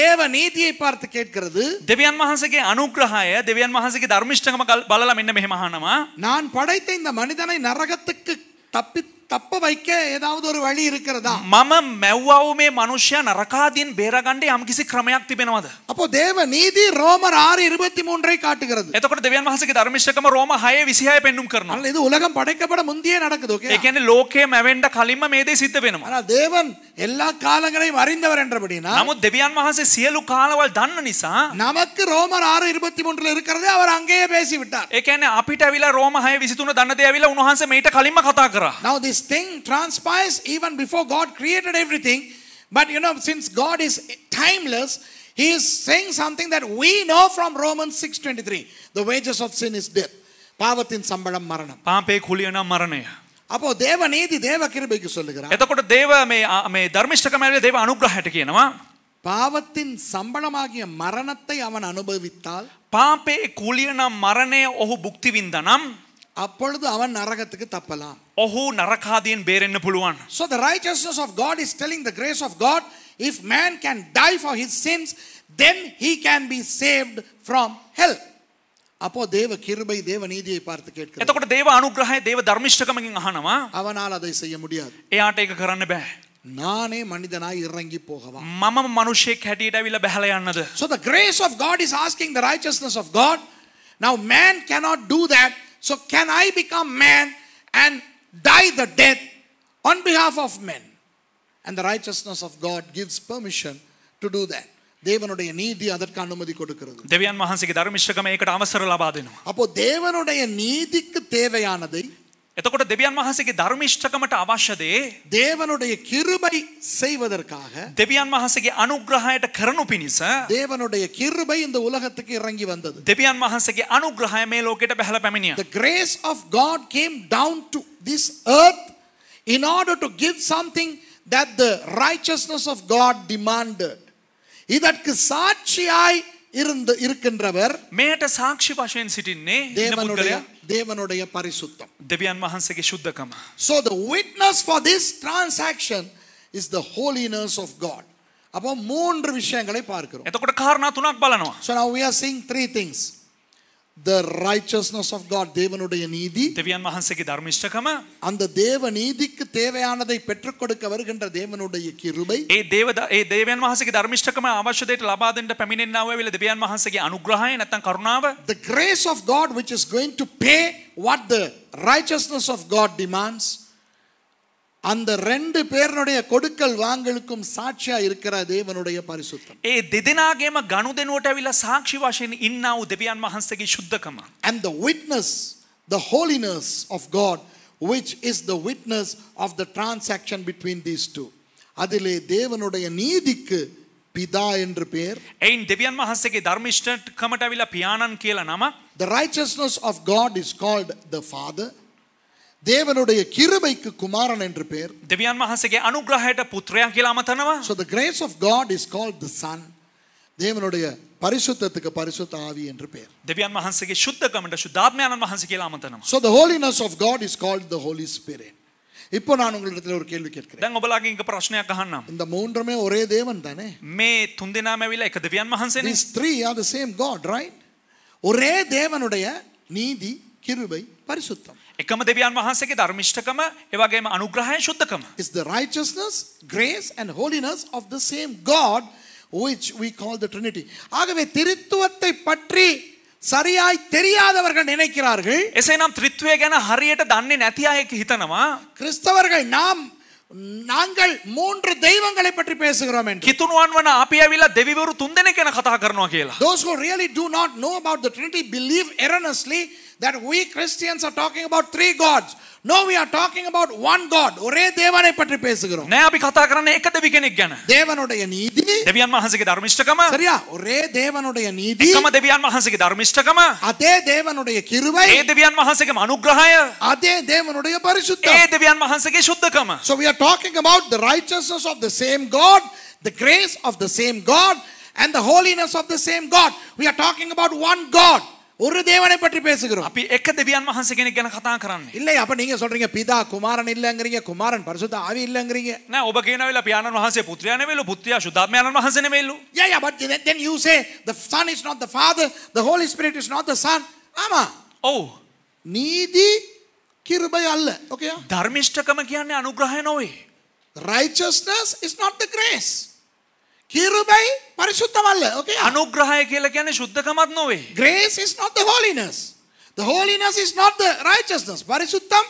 தேவ நீதியை பார்த்து கேட்கிறது திவ்யன் மகன்சகே அனுகிரகாய திவ்யன் மகன்சகே தர்மிஷ்டகம் பலலம் என்ன மிக மகானமா நான் படைத்த இந்த மனிதனை நரகத்துக்கு தப்பி தப்ப வைக்க ஏதாவது ஒரு வழி இருக்கிறதா මම මැව්වව මේ මනුෂ්‍ය නරකාදීන් බේරගන්න යම්කිසි ක්‍රමයක් තිබෙනවද? අපෝ දේව නීති ரோமர் 6:23ஐ காட்டுகிறது. එතකොට දෙවියන් වහන්සේගේ ධර්මශ්‍රකම රෝම 6:26 පෙන්눔 කරනවා. අන්න இது உலகம் படைக்கப்பட முந்தியே நடக்குது ஓகே. ඒ කියන්නේ ලෝකය මැවෙන්න කලින්ම මේ දේ සිද්ධ වෙනවා. අර தேவன் எல்லா காலங்களையும் அறிந்தவர் என்றபடினா නමුත් දෙවියන් වහන්සේ සියලු කාලවල දන්න නිසා நமக்கு ரோமர் 6:23ல இருக்கிறது அவர் அங்கேயே பேசி விட்டார். ඒ කියන්නේ අපිට අවිලා රෝම 6:23 දන්න දේ අවිලා උන්වහන්සේ මේට කලින්ම කතා කරා. Now this thing transpires even before God created everything. But you know, since God is timeless, he is saying something that we know from Romans 6.23. The wages of sin is death. பாவத்தின் சம்பளம் மரணம் பாம்பே குழியனா மரணය අපෝ Deva me දේව කිරබෙකි சொல்லுகிறார் එතකොට දේව මේ මේ ධර්මිෂ්ඨකම ඇවිල්ලා දේව අනුග්‍රහයට කියනවා පාවත්තින් සම්බලමාගිය මරණத்தை அவன் அனுபவித்தால் பாம்பே குழியනා மரணය ඔහු භුක්ති විඳනම් அப்பொழுது அவன் நரகத்துக்கு தப்பலாம் ඔහු නරකාදීන් බේරෙන්න පුළුවන් so the righteousness of god is telling the grace of god if man can die for his sins then he can be saved from hell அப்போ தேவ கிருபை தேவ நீதியை பார்த்து கேட்கிறார் එතකොට දේව අනුග්‍රහය දේව ධර්මිෂ්ඨකමකින් අහනවා அவனால் அதை செய்ய முடியாது එයාට ඒක කරන්න බෑ நானே மனிதனாய் இறங்கி போகவா මම මනුෂ්‍යෙක් හැටියට ඇවිල්ලා බහැලා යන්නද so the grace of god is asking the righteousness of god now man cannot do that So can I become man and die the death on behalf of men? And the righteousness of God gives permission to do that. தேவனுடைய நீதி அதற்கு அனுமதி கொடுக்கிறது தேவியான் மகான்சிக்கு தர்மிஷ்டகம் ஏකට அவசர lava அப்போ தேவனுடைய நீதிக்கு தேவையானதை එතකොට දෙවියන් වහන්සේගේ ධර්මිෂ්ඨකමට අවශ්‍ය දේ දේවනුடைய கிருபை செய்வதற்காக දෙවියන් වහන්සේගේ අනුග්‍රහයට කරනු පිණිස தேவனுடைய கிருபை இந்த உலகத்துக்கு இறங்கி வந்தது දෙවියන් වහන්සේගේ අනුග්‍රහය මේ ලෝකයට බැහැලා පැමිණියා The grace of God came down to this earth in order to give something that the righteousness of God demanded. இதற்கு சாட்சியாய் இருந்து இருக்கின்றவர் மேட்ட சாட்சி பாஷையில் சிட்டின்னே தேவனுடைய தேவனுடைய பரிசுத்தம் தேவியான் மகன்சகி சுத்தகம் so the witness for this transaction is the holiness of God அப்போ மூன்று விஷயங்களை பார்க்கிறோம் எத்த கூட பலனோ துணாக் பலனும் சோ நான் we are seeing three things the righteousness of God தேவனுடைய நீதி தேவியான் மகன்சேக்கு தர்மிஷ்டகம அந்த தேவ நீதிக்கு தேவையானதை பெற்றுக் வருகின்ற தேவனுடைய கிருபை ඒ දේව ඒ දේවයන් වහන්සේගේ ධර්මිෂ්ඨකම අවශ්‍ය දෙයට ලබා දෙන්න පැමිණෙනා වූ වෙල දෙවියන් වහන්සේගේ the grace of God which is going to pay what the righteousness of God demands அந்த ரெண்டு பேருடைய கொடுக்கல் வாங்கலுக்கும் ಸಾಕ್ಷಿಯ இருக்கிற ದೇವனுடைய ಪರಿಶುದ್ಧತೆ ಏ ದಿದಿನಾಗೇಮ ಗಣುದೆನೋಟವಿಲ್ಲ ಸಾಕ್ಷಿ ವಾಶೇನ ಇನ್ನಾವು ದೇವಿಯನ್ ಮಹಂಸಗೆ ಶುದ್ಧಕಮ and the witness the holiness of God which is the witness of the transaction between these two அதிலே தேவனுடைய நீதிக்கு பிதா என்று பெயர் ஏன் திவ்யான் மகாசகே தர்மிஷ்ட கமட்டாவில பியானன் கீழ நாம the righteousness of God is called the father தேவனுடைய கிருபைக்கு குமாரன் என்று பேர் දෙවියන් වහන්සේගේ අනුග්‍රහයට පුත්‍රයා කියලාම තනවා so the grace of god is called the son தேவனுடைய பரிசுத்தத்துக்கு பரிசுத்த ஆவி என்று பெயர் දෙවියන් වහන්සේගේ ශුද්ධකමට ශුද්ධාත්මයන් වහන්සේ කියලා අමතනවා so the holiness of god is called the holy spirit இப்போ நான் உங்களிடத்தில் ஒரு கேள்வி கேட்கிறேன் දැන් ඔබලාගෙන් එක ප්‍රශ්නයක් අහන්නම් இந்த மூன்றுமே ஒரே தேவன் தானே මේ තුන් දෙනාම ඇවිල්ලා එක දෙවියන් වහන්සේනේ these three are the same god right ஒரே தேவனுடைய நீதி கிருபை பரிசுத்தம் එකම දෙවියන් වහන්සේගේ ධර්මිෂ්ඨකම එවැගේම අනුග්‍රහය ශුද්ධකම. It's the righteousness, grace and holiness of the same God which we call the Trinity. ஆகவே திருத்துவத்தை பற்றி சரியாய் தெரியாதவர்கள் நினைக்கிறார்கள் எசைனாம் த்ரித்வே ගැන ஹரியட்ட දන්නේ නැති අය හිතනවා கிறிஸ்தவர்கள் நாம் நாங்கள் மூன்று தெய்வங்களை பற்றி பேசுகிறோம் என்று கிதுனுவான் වන අපි ඇවිල්ලා දෙවිවරු තුන්දෙනෙක් ගැන කතා කරනවා කියලා those who really do not know about the trinity believe erroneously that we Christians are talking about three gods. No, we are talking about one God. ஒரே தேவனை பற்றி பேசுகிறோம். නෑ අපි කතා කරන්නේ එක දෙවි කෙනෙක් ගැන. දේවනුடைய நீதி. දෙවියන් වහන්සේගේ ධර්මිෂ්ඨකම. சரியா? ஒரே தேவனுடைய நீதி. එකම දෙවියන් වහන්සේගේ ධර්මිෂ්ඨකම. அதே தேவனுடைய கிருபை. ඒ දෙවියන් වහන්සේගේම අනුග්‍රහය. அதே தேவனுடைய பரிசுத்தம். ඒ දෙවියන් වහන්සේගේ ශුද්ධකම. So we are talking about the righteousness of the same God, the grace of the same God and the holiness of the same God. We are talking about one God. ஒரு தேவனை பற்றி பேசுகிறோம் අපි එක දෙවියන් වහන්සේ කෙනෙක් ගැන කතා කරන්නේ. இல்லை அப்ப நீங்க சொல்றீங்க பிதா குமாரன் இல்லங்கறீங்க குமாரன் பரிசுத்த ஆவி இல்லங்கறீங்க. නෑ ඔබ කියන වෙලාව පියාණන් වහන්සේ පුත්‍රයා නෙමෙයිලු පුත්‍රයා සුද්ධාත්මයාණන් වහන්සේ නෙමෙයිලු. Yeah yeah but then, then you say the son is not the father the holy spirit is not the son. ஆமா. ඔව්. நீதி கிருபை அல்ல. ஓகேயா? ධර්මිෂ්ඨකම කියන්නේ අනුග්‍රහය නොවේ. Righteousness is not the grace. කිරුබයි පරිසුත්තවල්ල ඕකේ අනුග්‍රහය කියලා කියන්නේ ශුද්ධකමක් නොවේ grace is not the holiness the holiness is not the righteousness පරිසුත්තම්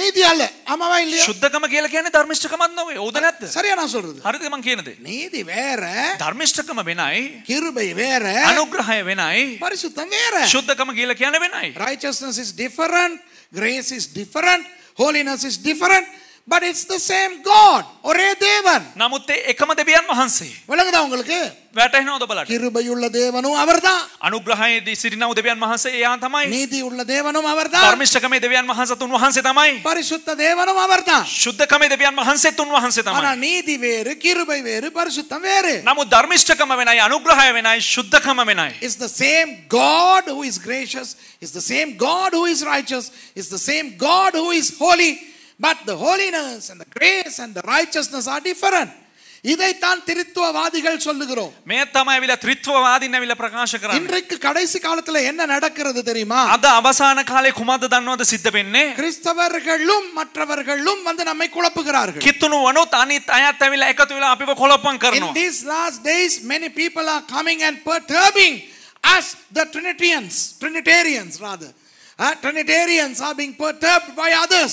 நீதியல்ல ஆமாவா இல்லையா சுத்தகம கேல கேன தர்மிஷ்டகமத் நோவே ஓத නැත්ද சரியா நான் சொல்றது හරිද මං කියනද நீதி வேற தர்மிஷ்டகම වෙනයි கிருபை வேற අනුග්‍රහය වෙනයි பரிசுத்தம் வேற சுத்தகම කියලා කියන වෙනයි righteousness is different grace is different holiness is different but it's the same God ஒரே தேவன் නමුත් එකම දෙවියන් වහන්සේ වළඟද உங்களுக்கு වැටහෙනවද බලන්න කිරුබයුள்ள දේවනෝ අවර්දා අනුග්‍රහයේදී සිටිනව දෙවියන් වහන්සේ එයා තමයි නීතිඋள்ள දේවනෝ අවර්දා ධර්මිෂ්ඨකමේ දෙවියන් වහන්සතුන් වහන්සේ තමයි පරිසුද්ධ දේවනෝ අවර්දා ශුද්ධකමේ දෙවියන් වහන්සේතුන් වහන්සේ තමයි අනා නීති වේරු කිරුබය වේරු පරිසුද්ධම වේරු නමුත් ධර්මිෂ්ඨකම වෙනයි අනුග්‍රහය වෙනයි kama වෙනයි is the same God who is gracious is the same God who is righteous is the same God who is holy but the holiness and the grace and the righteousness are different இதைத்தான் திருத்துவவாதிகள் சொல்லுகிறோம் மேத்தமாவில திருத்துவவாதி நவில பிரகாசகரான் இன்றைக்கு கடைசி காலத்துல என்ன நடக்கிறது தெரியுமா அத அவசான காலை குமாத தன்னோட சித்த பெண்ணே கிறிஸ்தவர்களும் மற்றவர்களும் வந்து நம்மை குழப்புகிறார்கள் கித்துனு வனோ தானி தயா தவில ஏகத்து வில அபிவ குழப்பம் கரணும் in these last days many people are coming and perturbing us the trinitarians trinitarians rather uh, trinitarians are being perturbed by others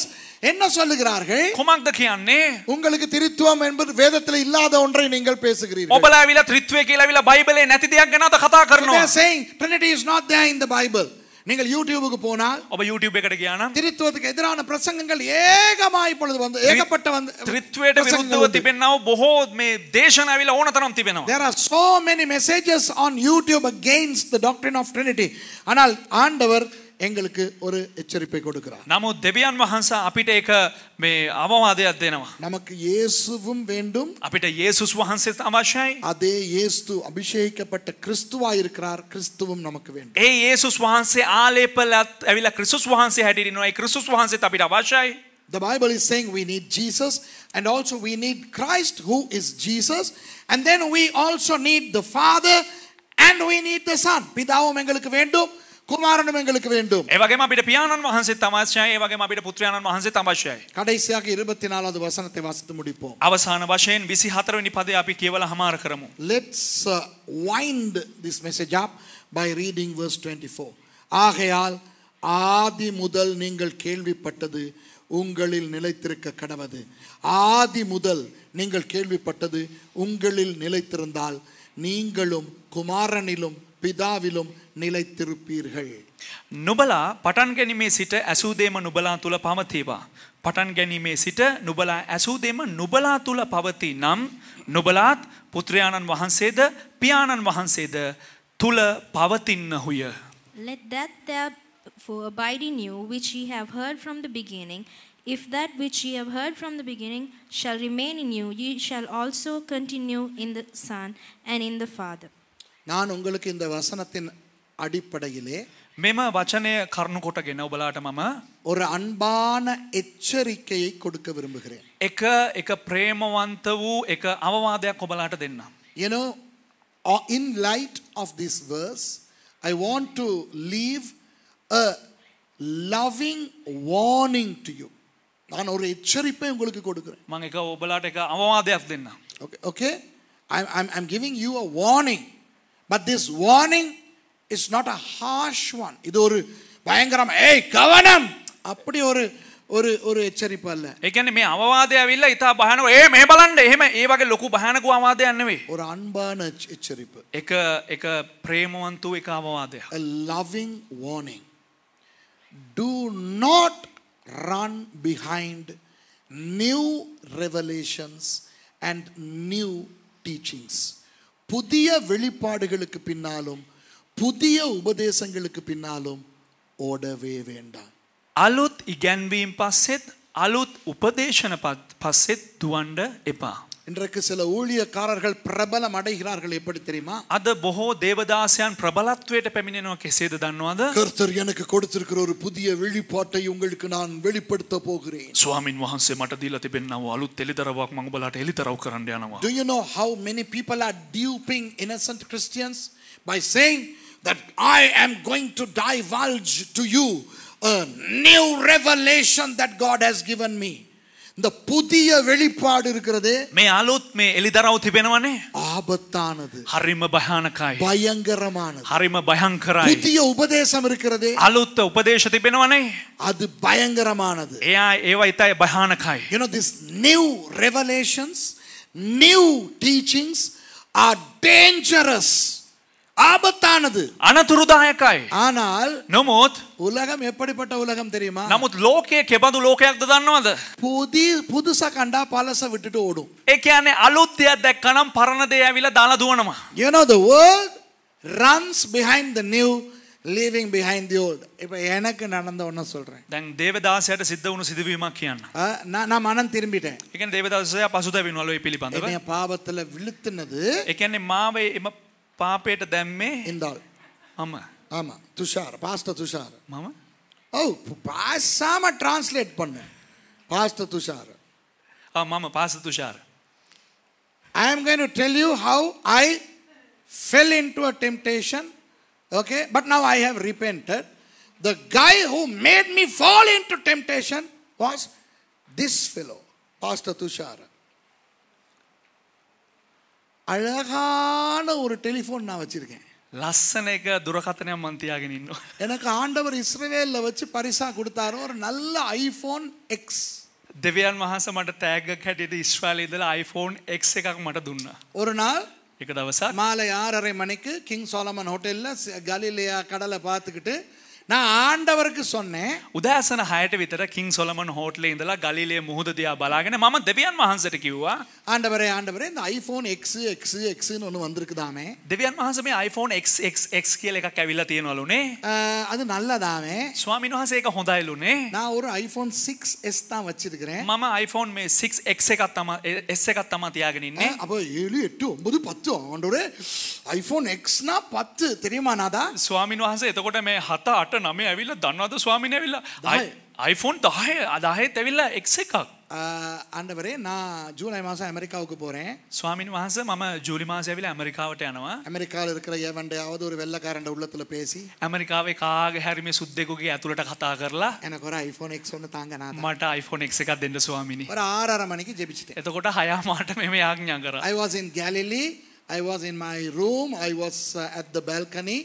என்ன சொல்லுகிறார்கள் කොමක්ද කියන්නේ உங்களுக்கு திரித்துவம் என்பது வேதத்தில் இல்லாத ஒன்றை நீங்கள் பேசுகிறீர்கள் ඔබලා ඇවිල්ලා ත්‍රිත්වය කියලා ඇවිල්ලා බයිබලේ නැති දෙයක් ගැන අද කතා කරනවා they are saying trinity is not there in the bible நீங்கள் யூடியூபுக்கு போனால் ඔබ யூடியூப் එකට ගියා නම් ත්‍රිත්වத்துக்கு எதிரான பிரசங்கங்கள் ஏகமாய் இப்பொழுது வந்து ஏகப்பட்ட வந்து ත්‍රිත්වයට විරුද්ධව තිබෙනා වූ බොහෝ මේ දේශන ඇවිල්ලා ඕනතරම් තිබෙනවා there are so many messages on youtube against the doctrine of trinity ஆனால் ஆண்டவர் එංගලක ඔර එච්චරිපය කොඩුකරා. නමු දෙවියන් වහන්ස අපිට ඒක මේ අවවාදයක් දෙනවා. නමක ඒසුவும் வேண்டும் අපිට ඒසුස් වහන්සේ අවශ්‍යයි. அதே ஏஸ்து அபிஷேகப்பட்ட கிறிஸ்துவா இருக்கிறார் கிறிஸ்துவும் நமக்கு வேண்டும். ඒ ඒසුස් වහන්සේ ආලේපලත් ඇවිල්ලා ක්‍රිස්තුස් වහන්සේ හැටියට ඉනවා. ඒ ක්‍රිස්තුස් වහන්සේත් අපිට අවශ්‍යයි. The Bible is saying we need Jesus and also we need Christ who is Jesus and then we also need the Father and we need the Son. பிதாவும் எங்களுக்கு வேண்டும் குமாரனும் எங்களுக்கு வேண்டும். ඒ වගේම பியானன் පියාණන් தமாஷாய் අවශ්‍යයි. ඒ புத்ரியானன் අපිට தமாஷாய் වහන්සේත් අවශ්‍යයි. கடைசியாக 24வது வசனத்தை வாசித்து முடிப்போம். அவசான වශයෙන් 24 வினி පදේ අපි கேவல හමාර කරමු. Let's wind this message up by reading verse 24. ஆகையால் ஆதி முதல் நீங்கள் கேள்விப்பட்டது உங்களில் நிலைத்திருக்க கடவது ஆதி முதல் நீங்கள் கேள்விப்பட்டது உங்களில் நிலைத்திருந்தால் நீங்களும் குமாரனிலும் பிதாவிலும் நிலைத்திருப்பீர்கள் නුබලා පටන් ගැනීමේ සිට ඇසූදේම නුබලා තුළ පවතිවා. පටන් ගැනීමේ සිට නුබලා ඇසූදේම නුබලා තුළ පවති නම් නුබලාත් පුත්‍රයාණන් වහන්සේද පියාණන් වහන්සේද තුළ පවතින්නහුය. Let that therefore abide in you which ye have heard from the beginning. If that which ye have heard from the beginning shall remain in you, ye shall also continue in the Son and in the Father. நான் உங்களுக்கு இந்த வசனத்தின் அடிப்படையிலே මෙම වචනය කරුණු කොටගෙන ඔබලාට මම ஒரு அன்பான எச்சரிக்கையை கொடுக்க விரும்புகிறேன் එක එක ප්‍රේමවන්ත වූ එක අවවාදයක් ඔබලාට දෙන්නම්. You know, uh, in light of this verse, I want to leave a loving warning to you. நான் ஒரு எச்சரிப்பை உங்களுக்கு கொடுக்கிறேன். මම එක ඔබලාට එක අවවාදයක් දෙන්නම්. Okay, okay. I'm, I'm, I'm giving you a warning. But this warning it's not a harsh one இது ஒரு பயங்கரம் ஏய் கவனம் அப்படி ஒரு ஒரு ஒரு එච්චරිප அல்ல. ඒ කියන්නේ මේ අවවාදය ඇවිල්ලා ඉතා බහනක ඒ මේ බලන්න එහෙම ඒ වගේ ලොකු බහනක අවවාදයක් නෙවෙයි. ஒரு அன்பான எச்சரிப்பு. එක එක ප්‍රේමවන්තු එක අවවාදයක්. A loving warning. Do not run behind new revelations and new teachings. புதிய வெளிப்பாடுகளுக்கு பின்னாலும் புதிய உபதேசங்களுக்கு பின்னாலும் ஓடவே வேண்டாம் අලුත් ඉගැන්වීම් පස්සෙත් අලුත් උපදේශන பசித் දුවන්ඩ එපා. இன்றைக்கு சில ஊழியக்காரர்கள் பிரபலம் அடைகிறார்கள் எப்படி தெரியுமா அத போஹோ தேவதாசியான் பிரபலத்துவேட்ட பெமினோ கெசேது தன்வாத கர்த்தர் எனக்கு கொடுத்திருக்கிற ஒரு புதிய வெளிப்பாட்டை உங்களுக்கு நான் வெளிப்படுத்த போகிறேன் சுவாமின் வහන්සේ මට දීලා තිබෙනව අලුත් තෙලිදරාවක් මම ඔයාලට එලිතරව් කරන්න යනවා Do you know how many people are duping innocent Christians by saying that I am going to divulge to you a new revelation that God has given me. The Pudhiya Velipad irukkirudhe. Me alut me elidharavu thibbenavane. Abathanadhu. Harima bahanakai. Bayangaramanadhu. Harima bayangkarai. Pudhiya upadesham irukkirudhe. Alut upadesha thibbenavane. Adhu bayangaramanadhu. Ea eva itai bahanakai. You know these new revelations, new teachings are Dangerous. ஆபத்தானது අනතුරුදායකයි. ஆனால் නොමුත් உலகம் எப்படிப்பட்ட உலகம் தெரியுமா නමුත් ලෝකය කෙබඳු ලෝකයක්ද දන්නවද? புதி புதுசா கண்டா பழச விட்டுட்டு ஓடும். ඒ කියන්නේ අලුත් දෙයක් දැක්කනම් පරණ දේ ඇවිල්ලා දාලා දුවනවා. You know the world runs behind the new leaving behind the old. இப்போ எனக்கு நடந்த ஒன்று சொல்கிறேன் දැන් දේවදාසයට සිද්ධ වුණු සිදුවීමක් කියන්න. நான் மனம் திரும்பிட்டேன். ඒ කියන්නේ දේවදාසයා පසුතැවෙනවලු ඒ පිළිබඳව. මේ පාපத்தில் விழுத்துனது. ඒ කියන්නේ මාව පාපයට දැම්මේ ඉන්දල් Ama. ஆமா துஷார் பாஸ்டர் துஷார் මම ඔව් පාසාම ට්‍රාන්ස්ලේට් பண்ணு பாஸ்டர் துஷார் ආ මම pastor Tushar I am going to tell you how I fell into a temptation okay but now I have repented the guy who made me fall into temptation was this fellow pastor tushara அழகான ஒரு telephone நான் வச்சுருக்கேன் ලස්සන එක දුරකථනයක් මන් තියාගෙන எனக்கு ஆண்டவர் இஸ்ரவேல்ல வச்சு பரிசா கொடுத்தாரு ஒரு நல்ல ஐஃபோன் எக்ஸ் திவ்யான் වහන්ස මට තෑගක් හැටියට ඉස්්‍රාල ඉදල iPhoneෆෝන් එක් එකක් මට දුන්න. ஒரு நாள் එක දවස மாலை ஆறரை மணிக்கு கிங் சோலமன் ஹோட்டலில் கலிலையா கடலை பார்த்துக்கிட்டு நான் ஆண்டவருக்கு சொன்னேன் උදෑසන 6ට විතර කිං සොලමන් හෝටලේ ඉඳලා ගලිලේ මුහුද දිහා බලාගෙන මම දෙවියන් වහන්සේට කිව්වා ஆண்டவரே ஆண்டவரே இந்த iPhone X X X ன்னு ஒன்னு வந்திருக்குதாமே දෙවියන් වහන්සේ මේ iPhone X X X කියලා එකක් ඇවිල්ලා තියෙනවලුනේ அது நல்லதாமே ස්වාමීන් වහන්සේ ඒක හොඳයිලුනේ நான் ஒரு iPhone 6s தான் வச்சிருக்கிறேன் මම iPhone මේ 6x එකක් තමයි S එකක් තමයි තියාගෙන ඉන්නේ அப்ப 7 8 9 10 ஆண்டவரே iPhone X னா 10 தெரியுமா நாதா ස්වාමීන් වහන්සේ එතකොට මේ 7 8 අට නමේ ඇවිල්ල දන්නවද ස්වාමින ඇවිල්ල iPhoneෆෝන් දහය අදාහය ඇවිල්ල එක් එකක් අන්නවරේ නා ජූලයි මාස ඇමරිකාවක පෝරේ ස්වාමින් වහස ම ජූලි මාසඇවිල ඇමරිකාවට යනවා ඇමරිකාල කර යවන්ට අවදර වෙල්ලකාරට උල්ලතුල පේසි ඇමරිකාවේ කාග හැරිම සුද්දෙකුගේ ඇතුළට කතා කරලා එනකොර iPhoneෆෝන් තාගන මට iPhoneෆෝන් එකක් දෙන්න ස්වාමිනි ආරමණක ජෙපිචිත එතකොට හයාමාට මෙම යාඥා කර අයිවාසින් Galilee I was in my room, I was uh, at the balcony,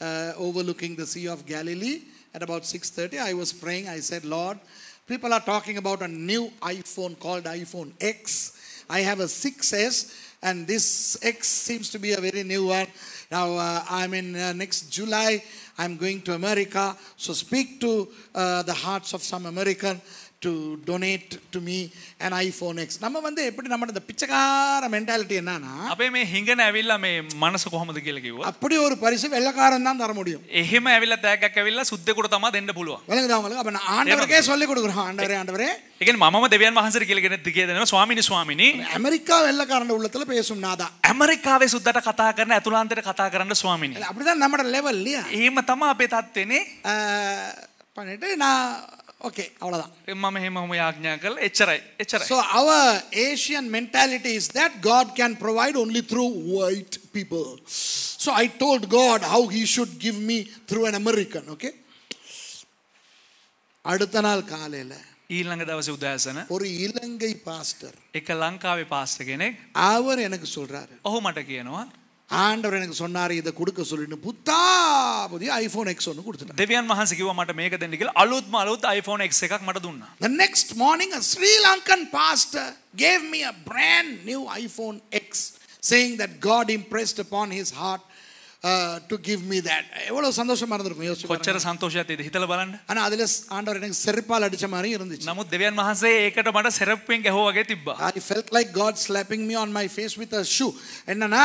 uh, overlooking the Sea of Galilee at about 6.30. I was praying. I said, Lord, people are talking about a new iPhone called iPhone X. I have a 6S and this X seems to be a very new one. Now, uh, I'm in uh, next July, I'm going to America. So speak to uh, the hearts of some American to donate to me an iPhone X. நம்ம வந்து எப்படி நம்ம இந்த பிச்சைக்கார mentality என்னன்னா අපේ මේ හිඟන ඇවිල්ලා මේ මනස කොහොමද කියලා කිව්වා. அப்படி ஒரு பரிசு வெள்ளக்காரன் தான் தர முடியும். එහෙම ඇවිල්ලා තෑග්ගක් ඇවිල්ලා සුද්දෙකුට තමයි දෙන්න පුළුවන්. விளங்குதா உங்களுக்கு அப்ப நான் ஆண்டவருக்கே சொல்லி கொடுக்குறேன் ஆண்டவரே ஆண்டவரே. ඒ කියන්නේ මමම දෙවියන් වහන්සේට කියලා කෙනෙක් කියලා දෙනවා ස්වාමිනී ස්වාමිනී. ඇමරිකා வெள்ளக்காரன் உள்ளத்துல பேசும் நாதா. ඇමරිකාවේ සුද්දට කතා කරන ඇතුළාන්තයට කතා කරන ස්වාමිනී. அப்படிதான் நம்ம லெவல் இல்லையா? එහෙම තමයි අපේ தත්ත්වනේ. பண்ணிட்டு நான் ஓகே அவ்வளவுதான் මම එහෙම ඔහොම යාඥා කළා එච්චරයි එච්චරයි so our asian mentality is that god can provide only through white people so i told god how he should give me through an american okay அடுத்த நாள் காலையில ඊළඟ දවසේ උදෑසන ஒரு இலங்கை பாஸ்டர் එක ලංකාවේ පාස්ටර් කෙනෙක් அவர் எனக்கு சொல்றாரு ඔහු මට කියනවා ආණ්ඩවර එනක සොන්නාර ඉද කුඩක සුලින්න පුතා පුදි iPhone X ඔන්න කුඩතට දෙවියන් වහන්සේ කිව්වා මට මේක දෙන්න කියලා අලුත්ම අලුත් iPhone X එකක් මට දුන්නා the next morning a sri lankan pastor gave me a brand new iPhone X saying that god impressed upon his heart to give me that எவ்வளோ சந்தோஷமா இருந்திருக்கும் யோசிச்சு கொச்சர சந்தோஷமா இருந்தது ஹிதல பலන්න ஆனா அதுல ஆண்டவர் எனக்கு செருப்பால் அடிச்ச மாதிரி இருந்துச்சு නමුත් දෙවියන් වහන්සේ ඒකට මට සෙරප්පෙන් ගැහුවා වගේ තිබ්බා I felt like God slapping me on my face with a shoe என்னன்னா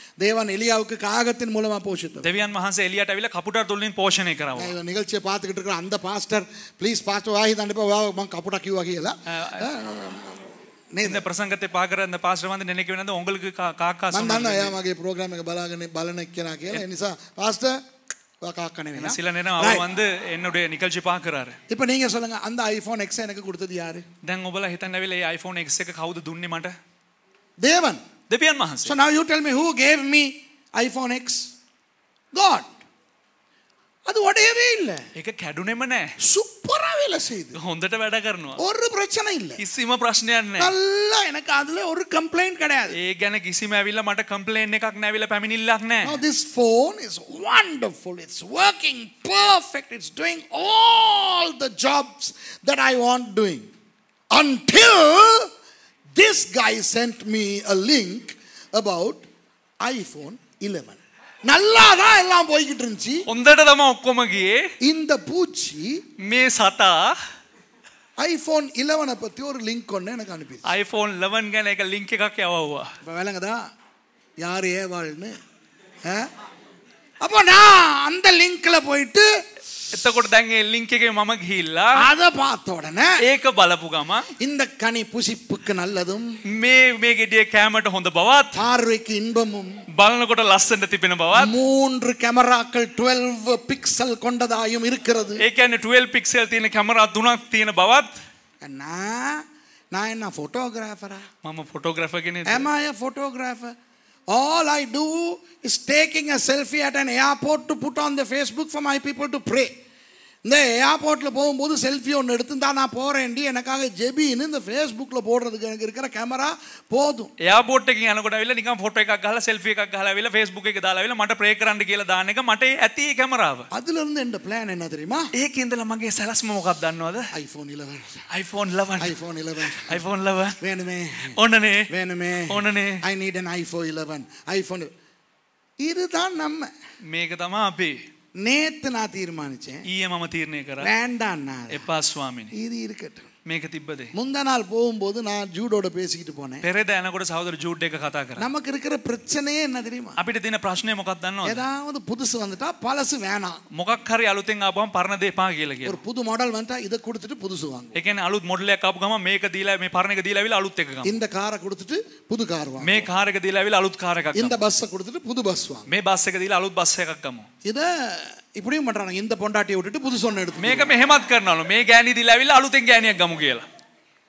தேவன் எலியாவுக்கு காகத்தின் மூலமா போஷித்தார் தேவியான் மகாசே எலியாட்ட வில கபுட்டா தொல்லின் போஷனை கரவா நிகழ்ச்சியை பார்த்துக்கிட்டு இருக்கிற அந்த பாஸ்டர் ப்ளீஸ் பாஸ்டர் வாகி தாண்டிப்பா வா மங்க கபுட்டா கியூ வாகி இந்த பிரசங்கத்தை ಪಾಗರ அந்த பாஸ்டர் வந்து நினைக்க ವೇನಂದ உங்களுக்கு ಕಾಕಾ ನನ್ನ ಯಾ ಮಗೆ ಪ್ರೋಗ್ರಾಮ್ ಗೆ ಬಲಾಗನೆ ಬಲನಕ್ಕೆನಾ ಕೇಳ ಎನಿಸಾ சில நேரம் அவர் வந்து என்னுடைய நிகழ்ச்சி பாக்குறாரு இப்ப நீங்க சொல்லுங்க அந்த ஐபோன் எக்ஸ் எனக்கு கொடுத்தது யாரு දැන් ඔබලා හිතන්න වෙලේ ඒ iPhone X தேவன் දෙවියන් වහන්සේ. So now you tell me who gave me iPhone X? God. அது உடையவே இல்ல ඒක කැඩුනේම නෑ සුපර් වෙලා செய்து හොඳට වැඩ කරනවා ஒரு பிரச்சனை இல்ல කිසිම ප්‍රශ්නයක් නෑ நல்லா எனக்கு அதுல ஒரு கம்ப்ளைன்ட் கிடையாது ඒ ගැන කිසිම ඇවිල්ලා මට කම්ප්ලේන් එකක් නෑ ඇවිල්ලා පැමිණිල්ලක් නෑ now this phone is wonderful it's working perfect it's doing all the jobs that i want doing until This guy sent me a link about iPhone 11. நல்லா தான் எல்லாம் போய்கிட்டு இருந்துச்சு ಒಂದೆಡದಮ ಒಕ್ಕೊಮಗಿ இந்த பூச்சி மே சாத்தா ஐபோன் 11 பத்தி ஒரு லிங்க் ஒன்று எனக்கு அனுப்பி ஐஃபோன் 11 எனக்கு லிங்க் ලින්ක් இப்போ යවවුවා. இப்ப யார் ஏவாள்னு அப்போ நான் அந்த லிங்க்ல போயிட்டு එතකොට දැන් ඒ ලින්ක් එකේ මම ගිහිල්ලා අද පාත්තෝඩන ඒක බලපු ගමන් இந்த கனி පුසිප්පුக்கு நல்லதும் මේ මේ ගෙඩිය කැමරට හොඳ බවත් පාරුවේක ඉන්බමුம் බලනකොට ලස්සනට තිබෙන බවත් மூன்று කැමරාக்கள் 12 பிக்சல் கொண்டதாயும் இருக்கிறது ඒ කියන්නේ 12 පික්සල් තියෙන කැමරා තුනක් තියෙන බවත් නා නා එන ෆොටෝග්‍රාෆරා මම ෆොටෝග්‍රාෆර් කෙනෙක් am i a photographer All I do is taking a selfie at an airport to put on the Facebook for my people to pray. இந்த ஏர்போர்ட்டில் போகும்போது செல்ஃபி ஒன்று எடுத்து தான் நான் போகிறேன்டி எனக்காக ஜெபின்னு இந்த ஃபேஸ்புக்கில் போடுறதுக்கு எனக்கு இருக்கிற கேமரா போதும் එයාබෝට්ටකින් යනකොට ඇවිල්ලා නිකන් ෆොටෝ එකක් ගහලා සෙල්ෆි එකක් ගහලා ඇවිල්ලා Facebook එකේ දාලා ඇවිල්ලා මට ප්‍රේ කරන්න කියලා දාන එක මට ඇති ඒ කැමරාව. அதுல இருந்து என் பிளான் என்ன தெரியுமா? ඒකේ ඉඳලා මගේ සැලැස්ම මොකක්ද දන්නවද? iPhone 11. iPhone 11. iPhone 11. iPhone 11. வேணுமே. ඕනනේ. வேணுமே. ඕනනේ. I need an iPhone 11. iPhone இதுதான் நம்ம මේක තමයි අපි நேத்து நான் தீர்மானிச்சேன் ஈய மாமா தீர்ணே வேண்டாம் எப்பா சுவாமினி இது இருக்கட்டும் මේක තිබதே முந்தநாள் போகும்போது நான் ஜூடோட பேசிக்கிட்டு போனேன் පෙරේද යනකොට සහෝදර ජූඩ් එක කතා කරා நமக்கு இருக்கிற பிரச்சனையே என்ன தெரியுமா අපිට තියෙන ප්‍රශ්නේ මොකක්ද දන්නවද ஏதாவது புதுசு வந்துட்டா பழசு வேணாம் මොකක් හරි අලුතෙන් ආපුවම පරණ දේ එපා කියලා කියනවා ஒரு புது மாடல் வந்துட்டா இத கொடுத்துட்டு புதுசு வாங்க ඒ කියන්නේ අලුත් මොඩල් එකක් ආපු ගමන් මේක දීලා මේ පරණ එක දීලා අවිලා අලුත් එක ගන්න இந்த காரை கொடுத்துட்டு புது கார் வாங்க මේ කාර් එක දීලා අවිලා අලුත් කාර් එකක් ගන්න இந்த பஸ்ஸ கொடுத்துட்டு புது பஸ் வாங்க මේ බස් එක දීලා අලුත් බස් එකක් ගමු இத ඉපුඩින් මටන ඉද පොඩට ට පුදුසොන්න මේක මෙහෙමත් කරනලු මේ ගෑනිදි ලැවිල් අලුතෙන් ගෑනයක් ගම කියලා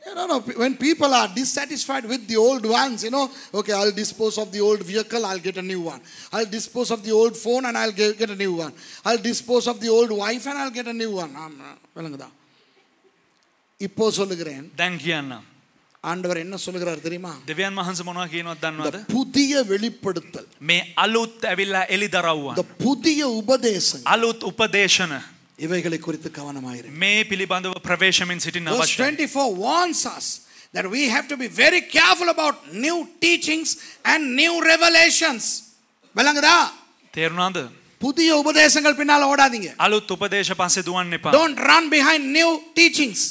You know, when people are dissatisfied with the old ones, you know, okay, I'll dispose of the old vehicle, I'll get a new one. I'll dispose of the old phone and I'll get a new one. I'll dispose of the old wife and I'll get a new one. இப்போ சொல்லுகிறேன் thank you அண்ணா ஆண்டவர் என்ன சொல்கிறார் தெரியுமா දෙවියන් වහන්සේ මොනවා කියනවද දන්නවද புதிய வெளிப்படுத்தல் මේ අලුත් ඇවිල්ලා එලිදරව්වා the புதிய உபதேசம் අලුත් උපදේශන இவைகளை குறித்து கவனமாயிரு මේ පිළිබඳව ප්‍රවේශමින් සිටින්න අවශ්‍යයි verse 24 warns us that we have to be very careful about new teachings and new revelations බලංගදා තේරුණාද புதிய உபதேசங்கள் பின்னால ஓடாதீங்க අලුත් උපදේශ පස්සේ දුවන්න එපා don't run behind new teachings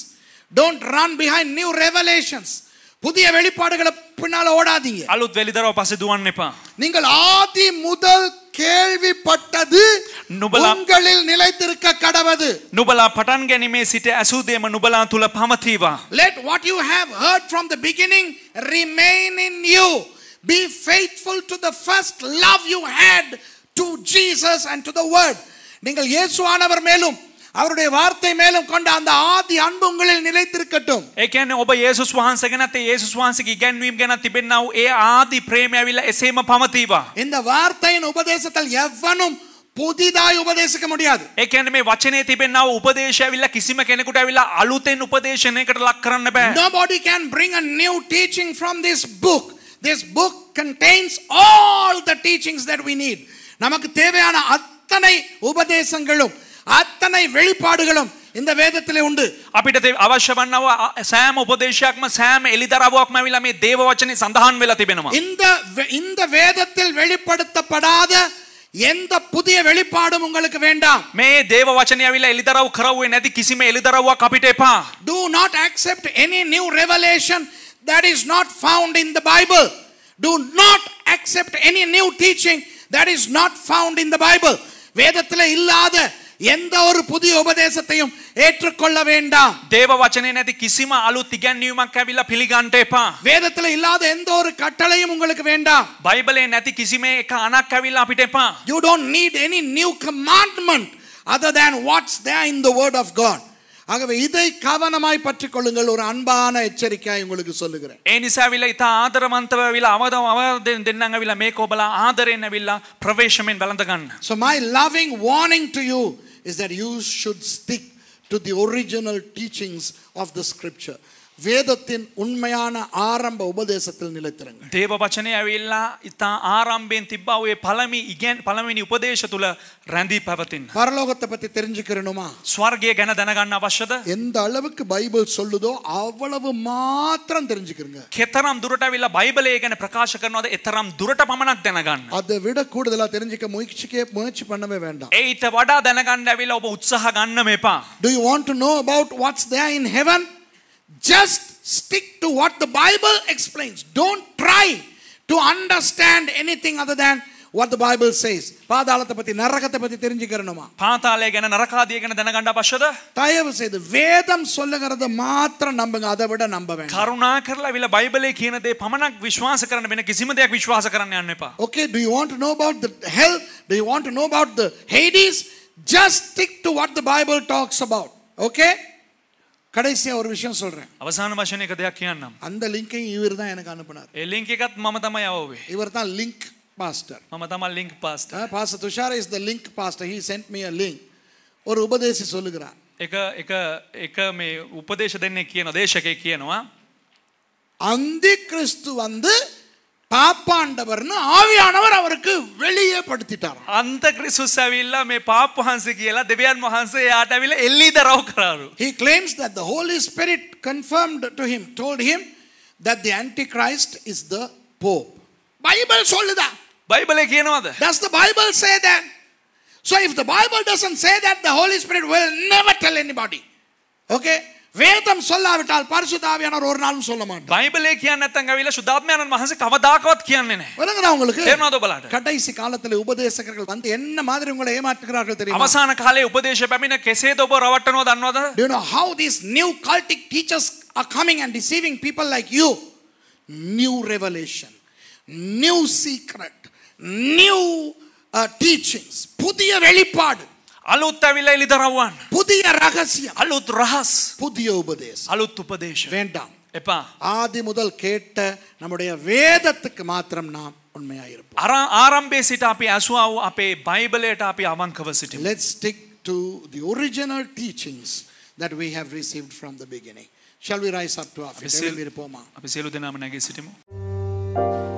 Don't run behind new revelations. புதிய வெளிப்பாடுகளை பின்னால ஓடாதீங்க අලුත් වෙලිදරව පස්සේ දුවන්න එපා நீங்கள் ஆதி முதல் கேள்விப்பட்டது உங்களில் நிலைத்திருக்க கடவது නුබලා පටන් ගැනීමේ සිට ඇසූ දේම නුබලා තුල පවතිවා let what you have heard from the beginning remain in you be faithful to the first love you had to jesus and to the word நீங்கள் இயேசுவானவர் மேலும் அவருடைய வார்த்தை மேலும் கொண்ட அந்த ஆதி அன்பு உங்களில் නිලයිතිරකටුම් ඒ කියන්නේ ඔබ යේසුස් වහන්සේ ගැනත් ඒ යේසුස් වහන්සේගේ ඉගැන්වීම් ගැන තිබෙනා වූ ඒ ආදි ප්‍රේමය ඇවිල්ලා එසේම පවතීවා இந்த வார்த்தையின் உபதேசத்தில் எவனும் புதிதாய் உபதேசிக்க முடியாது ඒ කියන්නේ මේ වචනේ තිබෙනා වූ උපදේශය ඇවිල්ලා කිසිම කෙනෙකුට ඇවිල්ලා අලුතෙන් උපදේශනයකට ලක් කරන්න බෑ nobody can bring a new teaching from this book this book contains all the teachings that we need நமக்கு தேவையான அத்தனை உபதேசங்களும் අත්තනයි වෙලිපාඩුகளும் இந்த වේදතලේ උണ്ട് අපිට අවශ්‍ය වන්නව සෑම උපදේශයක්ම සෑම එලිදරාවක් මැවිලා මේ දේව වචනේ සඳහන් වෙලා තිබෙනවා. இந்த இந்த வேதத்தில் வெளிப்படுத்தப்படாத எந்த புதிய வெளிப்பாடும் உங்களுக்கு வேண்டாம் மே தேவ வச்சனையவில எலிதரவு கரவு என்னதி கிசிமே எலிதரவு கபிட்டேப்பா do not accept any new revelation that is not found in the bible do not accept any new teaching that is not found in the bible வேதத்தில் இல்லாத எந்த ஒரு புதிய உபதேசத்தையும் ஏற்றுக்கொள்ள வேண்டாம் தேவ වචනේ නැති කිසිම අලුත් ඉගැන්වීමක් ඇවිල්ලා පිළිගන්න வேதத்துல இல்லாத எந்த ஒரு கட்டளையும் உங்களுக்கு வேண்டாம். බයිබලේ நதி கிசிமே එක අනක් ඇවිල්ලා අපිට එපා. You don't need any new commandment other than what's there in the word of ஆகவே இதை கவனமாய் பற்றிக்கொள்ளுங்கள் ஒரு அன்பான எச்சரிக்கையாய் உங்களுக்கு சொல்லுகிறேன் ஏனிசாவில இத ஆதரவந்தவில அவதம் அவதம் தென்னங்கவில மேகோபல ஆதரேனவில பிரவேசமென் வளந்தகன் so my loving warning to you is that you should stick to the original teachings of the scripture. ವೇದತ್ತಿನ ಉನ್ಮಯಾನ ಆರಂಭ ಉಪದೇಶದಲ್ಲಿ ನಿಲುತ್ತಿರಂಗ ದೇವ ವಚನೆ ಅವಿಲ್ಲ ಇತ್ತ ಆರಂಭೇನ್ ತಿಬ್ಬಾವೆ ಫಲಮಿ ಇಗೇನ್ ಫಲಮಿನಿ ಉಪದೇಶ ತುಲ ರಂದಿ ಪವತಿನ್ ಪರಲೋಕத்தை பத்தி தெரிஞ்சுக்கிறணுமா ಸ್ವರ್ಗೀಯ ಗಣ ದನಗಣ್ಣ ಅವಶ್ಯದ எந்த அளவுக்கு பைபிள் சொல்லுதோ அவ்வளவு மாத்திரம் தெரிஞ்சுக்கிறங்க எத்தராம் துரட்டவில்ல பைபிளே கன பிரகாಶ කරනවාද එතරම් දුරට පමණක් දැනගන්න. අද විட கூடுதலா தெரிஞ்சுக்க முயற்சிக்கே முயற்சி பண்ணவே வேண்டாம். ඒිට වඩා දැනගන්න ඇවිල්ලා ඔබ උත්සාහ ගන්න මේපා. Do you want to know about what's there in heaven? Just stick to what the Bible explains. Don't try to understand anything other than what the Bible says. பாதாளத்தை பத்தி நரகத்தை பத்தி தெரிஞ்சுக்கிறணுமா பாதாளே ගැන நரகாதிய ගැන දැනගන්න අවශ්‍යද? தயவு செய்து வேதம் சொல்லுகிறத மாத்திரம் நம்புங்க அதை விட நம்ப வேண்டாம். கருணா කරලා විල බයිබලේ කියන දේ පමණක් විශ්වාස කරන්න වෙන කිසිම දෙයක් Okay, do you want to know about the hell? Do you want to know about the Hades? Just stick to what the Bible talks about. Okay? கடைசியா ஒரு விஷயம் சொல்றேன் அவசான වශයෙන් එක දෙයක් அந்த லிங்கை இவர் தான் எனக்கு අනුපනාர். ඒ ලින්ක් එකත් මම யாவோவே இவர் தான் லிங்க் பாஸ்டர். මම link pastor pastor Tushar is the link pastor. He sent me a link ஒரு உபதேசி சொல்லுகிறார். එක එක එක மே උපදේශ දෙන්නේ கேனோ දේශකේ කියනවා. அந்தி கிறிஸ்து வந்து பாப்பாண்டவர்னு ஆவியானவர் அவருக்கு வெளியே படுத்திட்டார் அந்த கிறிஸ்து சவில மே பாப் ஹான்சி கியல திவ்யான் மஹான்சி ஆட்டவில எல்லித ரவுக்கிறாரு he claims that the holy spirit confirmed to him told him that the antichrist is the pope Bible சொல்லுதா பைபிளே கேனோ அது does the bible say that so if the bible doesn't say that the holy spirit will never tell anybody okay வேதம் சொல்லாவிட்டால் பரிசுத்தாவியானவர் ஒரு நாளும் சொல்ல மாட்டார் பைபிளே கியான தங்கவில சுத்தாத்மையான மகசு கவதாகவத் கியான் நான் உங்களுக்கு கடைசி காலத்துல உபதேசகர்கள் வந்து என்ன மாதிரி உங்களை ஏமாற்றுகிறார்கள் தெரியும் அவசான காலே உபதேச பமின கெசே தோபோ ரவட்டனோ தன்னோ தான் you know how this new cultic teachers are coming and receiving people like you new revelation new secret new teachings புதிய வெளிப்பாடு අලුත් ඇවිල්ලා එලිදරව්වන්. පුදිය රහසිය. අලුත් රහස්. புதிய உபதேசம். අලුත් උපදේශ. வேண்டாம். එපා. ආදි முதல் கேட்ட நம்முடைய வேதத்துக்கு மாத்திரம் நாம் உண்மையா இருப்போம். අර ආරම්භයේ සිට අපි ඇසුවා අපේ බයිබලයට අපි අවංකව සිටිමු. Let's stick to the original teachings that we have received from the beginning. Shall we rise up to our feet? අපි සියලු දෙනාම නැගී සිටිමු.